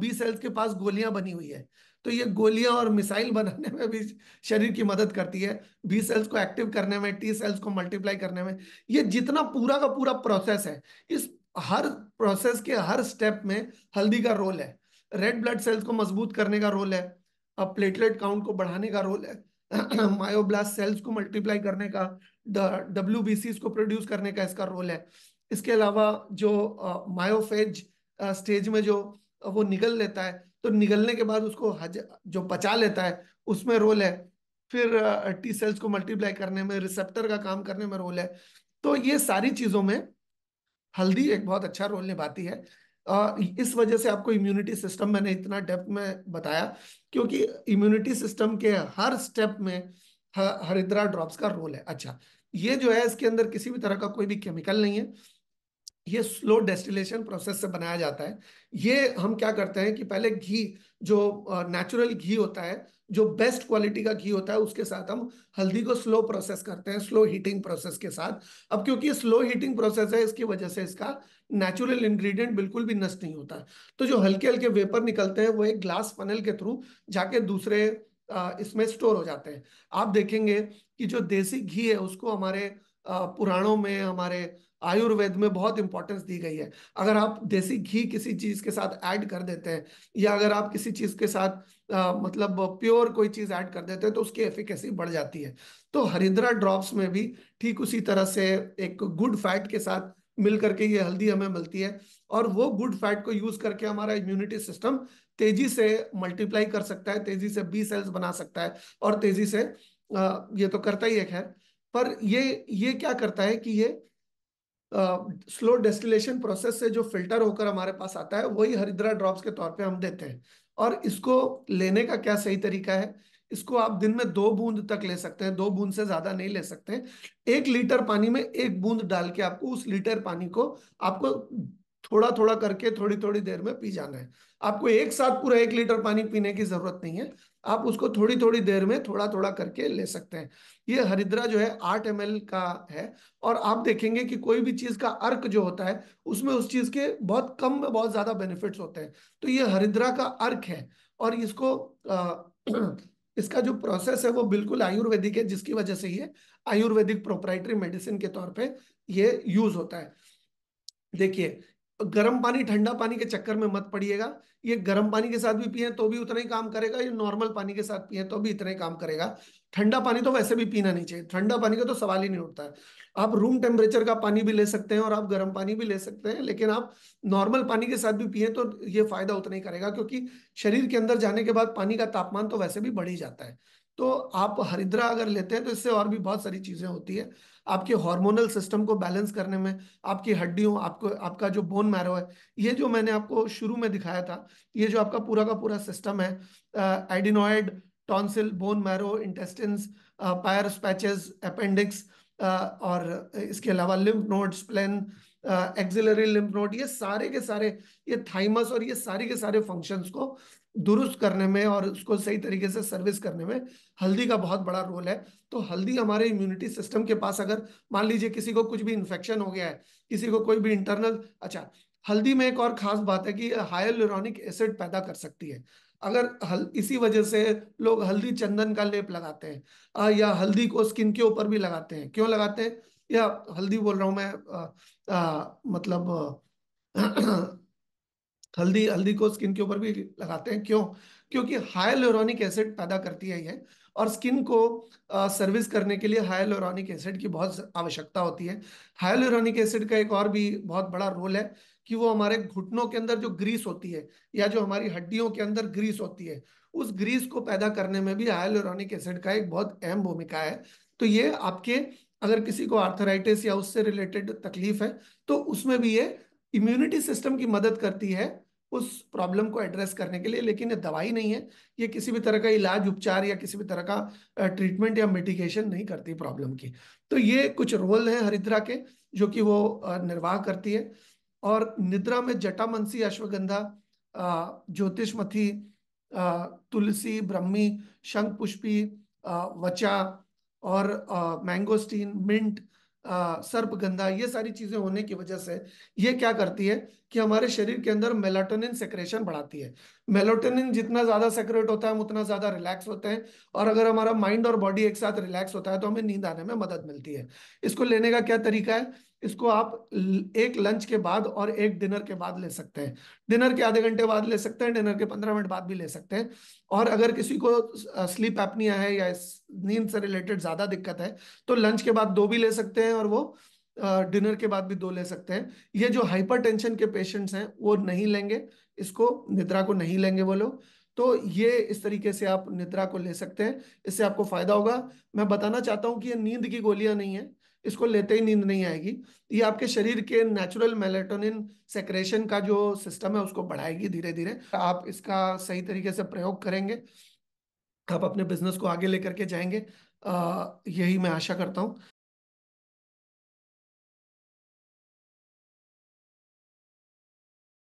A: बी सेल्स के पास गोलियां बनी हुई है तो ये गोलियां और मिसाइल बनाने में भी शरीर की मदद करती है बी सेल्स को एक्टिव करने में टी सेल्स को मल्टीप्लाई करने में ये जितना पूरा का पूरा प्रोसेस है इस हर प्रोसेस के हर स्टेप में हल्दी का रोल है रेड ब्लड सेल्स को मजबूत करने का रोल है प्लेटलेट काउंट को बढ़ाने का रोल है मायोब्लास्ट सेल्स को मल्टीप्लाई करने का डब्ल्यू बी को प्रोड्यूस करने का इसका रोल है इसके अलावा जो मायोफेज स्टेज में जो वो निगल लेता है तो निगलने के बाद उसको हज जो पचा लेता है उसमें रोल है फिर टी सेल्स को मल्टीप्लाई करने में रिसेप्टर का काम करने में रोल है तो ये सारी चीज़ों में हल्दी एक बहुत अच्छा रोल निभाती है इस वजह से आपको इम्यूनिटी सिस्टम मैंने इतना डेप्थ में बताया क्योंकि इम्यूनिटी सिस्टम के हर स्टेप में हरिद्रा ड्रॉप्स का रोल है अच्छा ये जो है इसके अंदर किसी भी तरह का कोई भी केमिकल नहीं है ये स्लो डेस्टिलेशन प्रोसेस से बनाया जाता है ये हम क्या करते हैं कि पहले घी जो नेचुरल घी होता है जो बेस्ट क्वालिटी का घी होता है उसके साथ हम हल्दी को स्लो प्रोसेस करते हैं स्लो हीटिंग प्रोसेस के साथ अब क्योंकि ये स्लो हीटिंग प्रोसेस है इसकी वजह से इसका नेचुरल इंग्रेडिएंट बिल्कुल भी नष्ट नहीं होता तो जो हल्के हल्के वेपर निकलते हैं वो एक ग्लास फनल के थ्रू जाके दूसरे इसमें स्टोर हो जाते हैं आप देखेंगे कि जो देसी घी है उसको हमारे पुराणों में हमारे आयुर्वेद में बहुत इंपॉर्टेंस दी गई है अगर आप देसी घी किसी चीज के साथ ऐड कर देते हैं या अगर आप किसी चीज के साथ आ, मतलब प्योर कोई चीज ऐड कर देते हैं तो उसकी एफिकेसी बढ़ जाती है तो हरिद्रा ड्रॉप्स में भी ठीक उसी तरह से एक गुड फैट के साथ मिल करके ये हल्दी हमें मिलती है और वो गुड फैट को यूज करके हमारा इम्यूनिटी सिस्टम तेजी से मल्टीप्लाई कर सकता है तेजी से बी सेल्स बना सकता है और तेजी से आ, ये तो करता ही है खैर पर ये ये क्या करता है कि ये स्लो डेस्टिलेशन प्रोसेस से जो फिल्टर होकर हमारे पास आता है वही हरिद्रा ड्रॉप्स के तौर पे हम देते हैं और इसको लेने का क्या सही तरीका है इसको आप दिन में दो बूंद तक ले सकते हैं दो बूंद से ज्यादा नहीं ले सकते हैं एक लीटर पानी में एक बूंद डाल के आपको उस लीटर पानी को आपको थोड़ा थोड़ा करके थोड़ी थोड़ी देर में पी जाना है आपको एक साथ पूरा एक लीटर पानी पीने की जरूरत नहीं है आप उसको थोड़ी थोड़ी देर में थोड़ा थोड़ा करके ले सकते हैं ये हरिद्रा जो है आठ एम का है और आप देखेंगे कि कोई भी चीज़ का अर्क जो होता है उसमें उस चीज़ के बहुत कम में बहुत ज़्यादा बेनिफिट्स होते हैं तो ये हरिद्रा का अर्क है और इसको आ, इसका जो प्रोसेस है वो बिल्कुल आयुर्वेदिक है जिसकी वजह से ये आयुर्वेदिक प्रोप्राइटरी मेडिसिन के तौर पे ये यूज होता है देखिए गर्म पानी ठंडा पानी के चक्कर में मत पड़िएगा ये गर्म पानी के साथ भी पिए तो भी उतना ही काम करेगा ये नॉर्मल पानी के साथ पिए तो भी इतना ही काम करेगा ठंडा पानी तो वैसे भी पीना नहीं चाहिए ठंडा पानी का तो सवाल ही नहीं उठता है आप रूम टेम्परेचर का पानी भी ले सकते हैं और आप गर्म पानी भी ले सकते हैं लेकिन आप नॉर्मल पानी के साथ भी पिए तो ये फायदा उतना ही करेगा क्योंकि शरीर के अंदर जाने के बाद पानी का तापमान तो वैसे भी बढ़ ही जाता है तो आप हरिद्रा अगर लेते हैं तो इससे और भी बहुत सारी चीजें होती है आपके हार्मोनल सिस्टम को बैलेंस करने में आपकी हड्डियों आपको आपका जो बोन मैरो है ये जो मैंने आपको शुरू में दिखाया था ये जो आपका पूरा का पूरा सिस्टम है adenoid tonsil bone marrow intestines Peyer's patches appendix और इसके अलावा lymph nodes plain axillary lymph node ये सारे के सारे ये थाइमस और ये सारे के सारे फंक्शंस को दुरुस्त करने में और उसको सही तरीके से सर्विस करने में हल्दी का बहुत बड़ा रोल है तो हल्दी हमारे इम्यूनिटी सिस्टम के पास अगर मान लीजिए किसी को कुछ भी इन्फेक्शन हो गया है किसी को कोई भी इंटरनल अच्छा हल्दी में एक और खास बात है कि हायलुरोनिक एसिड पैदा कर सकती है अगर हल इसी वजह से लोग हल्दी चंदन का लेप लगाते हैं या हल्दी को स्किन के ऊपर भी लगाते हैं क्यों लगाते हैं या हल्दी बोल रहा हूँ मैं आ, मतलब हल्दी हल्दी को स्किन के ऊपर भी लगाते हैं क्यों क्योंकि हाइलोरॉनिक एसिड पैदा करती है ये और स्किन को आ, सर्विस करने के लिए हाइलोरॉनिक एसिड की बहुत आवश्यकता होती है हाइलोरॉनिक एसिड का एक और भी बहुत बड़ा रोल है कि वो हमारे घुटनों के अंदर जो ग्रीस होती है या जो हमारी हड्डियों के अंदर ग्रीस होती है उस ग्रीस को पैदा करने में भी हाइलोरॉनिक एसिड का एक बहुत अहम भूमिका है तो ये आपके अगर किसी को आर्थराइटिस या उससे रिलेटेड तकलीफ है तो उसमें भी ये इम्यूनिटी सिस्टम की मदद करती है उस प्रॉब्लम को एड्रेस करने के लिए लेकिन ये दवाई नहीं है ये किसी भी तरह का इलाज उपचार या किसी भी तरह का ट्रीटमेंट या मेडिकेशन नहीं करती प्रॉब्लम की तो ये कुछ रोल है हरिद्रा के जो कि वो निर्वाह करती है और निद्रा में जटामंसी अश्वगंधा ज्योतिषमथी तुलसी ब्रह्मी शंख पुष्पी वचा और मैंगोस्टीन मिंट सर्पगंधा ये सारी चीजें होने की वजह से ये क्या करती है कि हमारे शरीर के अंदर मेलाटोनिन सेक्रेशन बढ़ाती है मेलाटोनिन जितना ज्यादा सेक्रेट होता है हम उतना ज्यादा रिलैक्स होते हैं और अगर हमारा माइंड और बॉडी एक साथ रिलैक्स होता है तो हमें नींद आने में मदद मिलती है इसको लेने का क्या तरीका है इसको आप एक लंच के बाद और एक डिनर के बाद ले सकते हैं डिनर के आधे घंटे बाद ले सकते हैं डिनर के पंद्रह मिनट बाद भी ले सकते हैं और अगर किसी को स्लीप एपनिया है या नींद से रिलेटेड ज़्यादा दिक्कत है तो लंच के बाद दो भी ले सकते हैं और वो डिनर के बाद भी दो ले सकते हैं ये जो हाइपर के पेशेंट्स हैं वो नहीं लेंगे इसको निद्रा को नहीं लेंगे वो लोग तो ये इस तरीके से आप निद्रा को ले सकते हैं इससे आपको फायदा होगा मैं बताना चाहता हूँ कि ये नींद की गोलियां नहीं है इसको लेते ही नींद नहीं आएगी ये आपके शरीर के नेचुरल मेलेटोनिन सेक्रेशन का जो सिस्टम है उसको बढ़ाएगी धीरे धीरे आप इसका सही तरीके से प्रयोग करेंगे आप अपने बिजनेस को आगे लेकर के जाएंगे आ, यही मैं आशा करता हूँ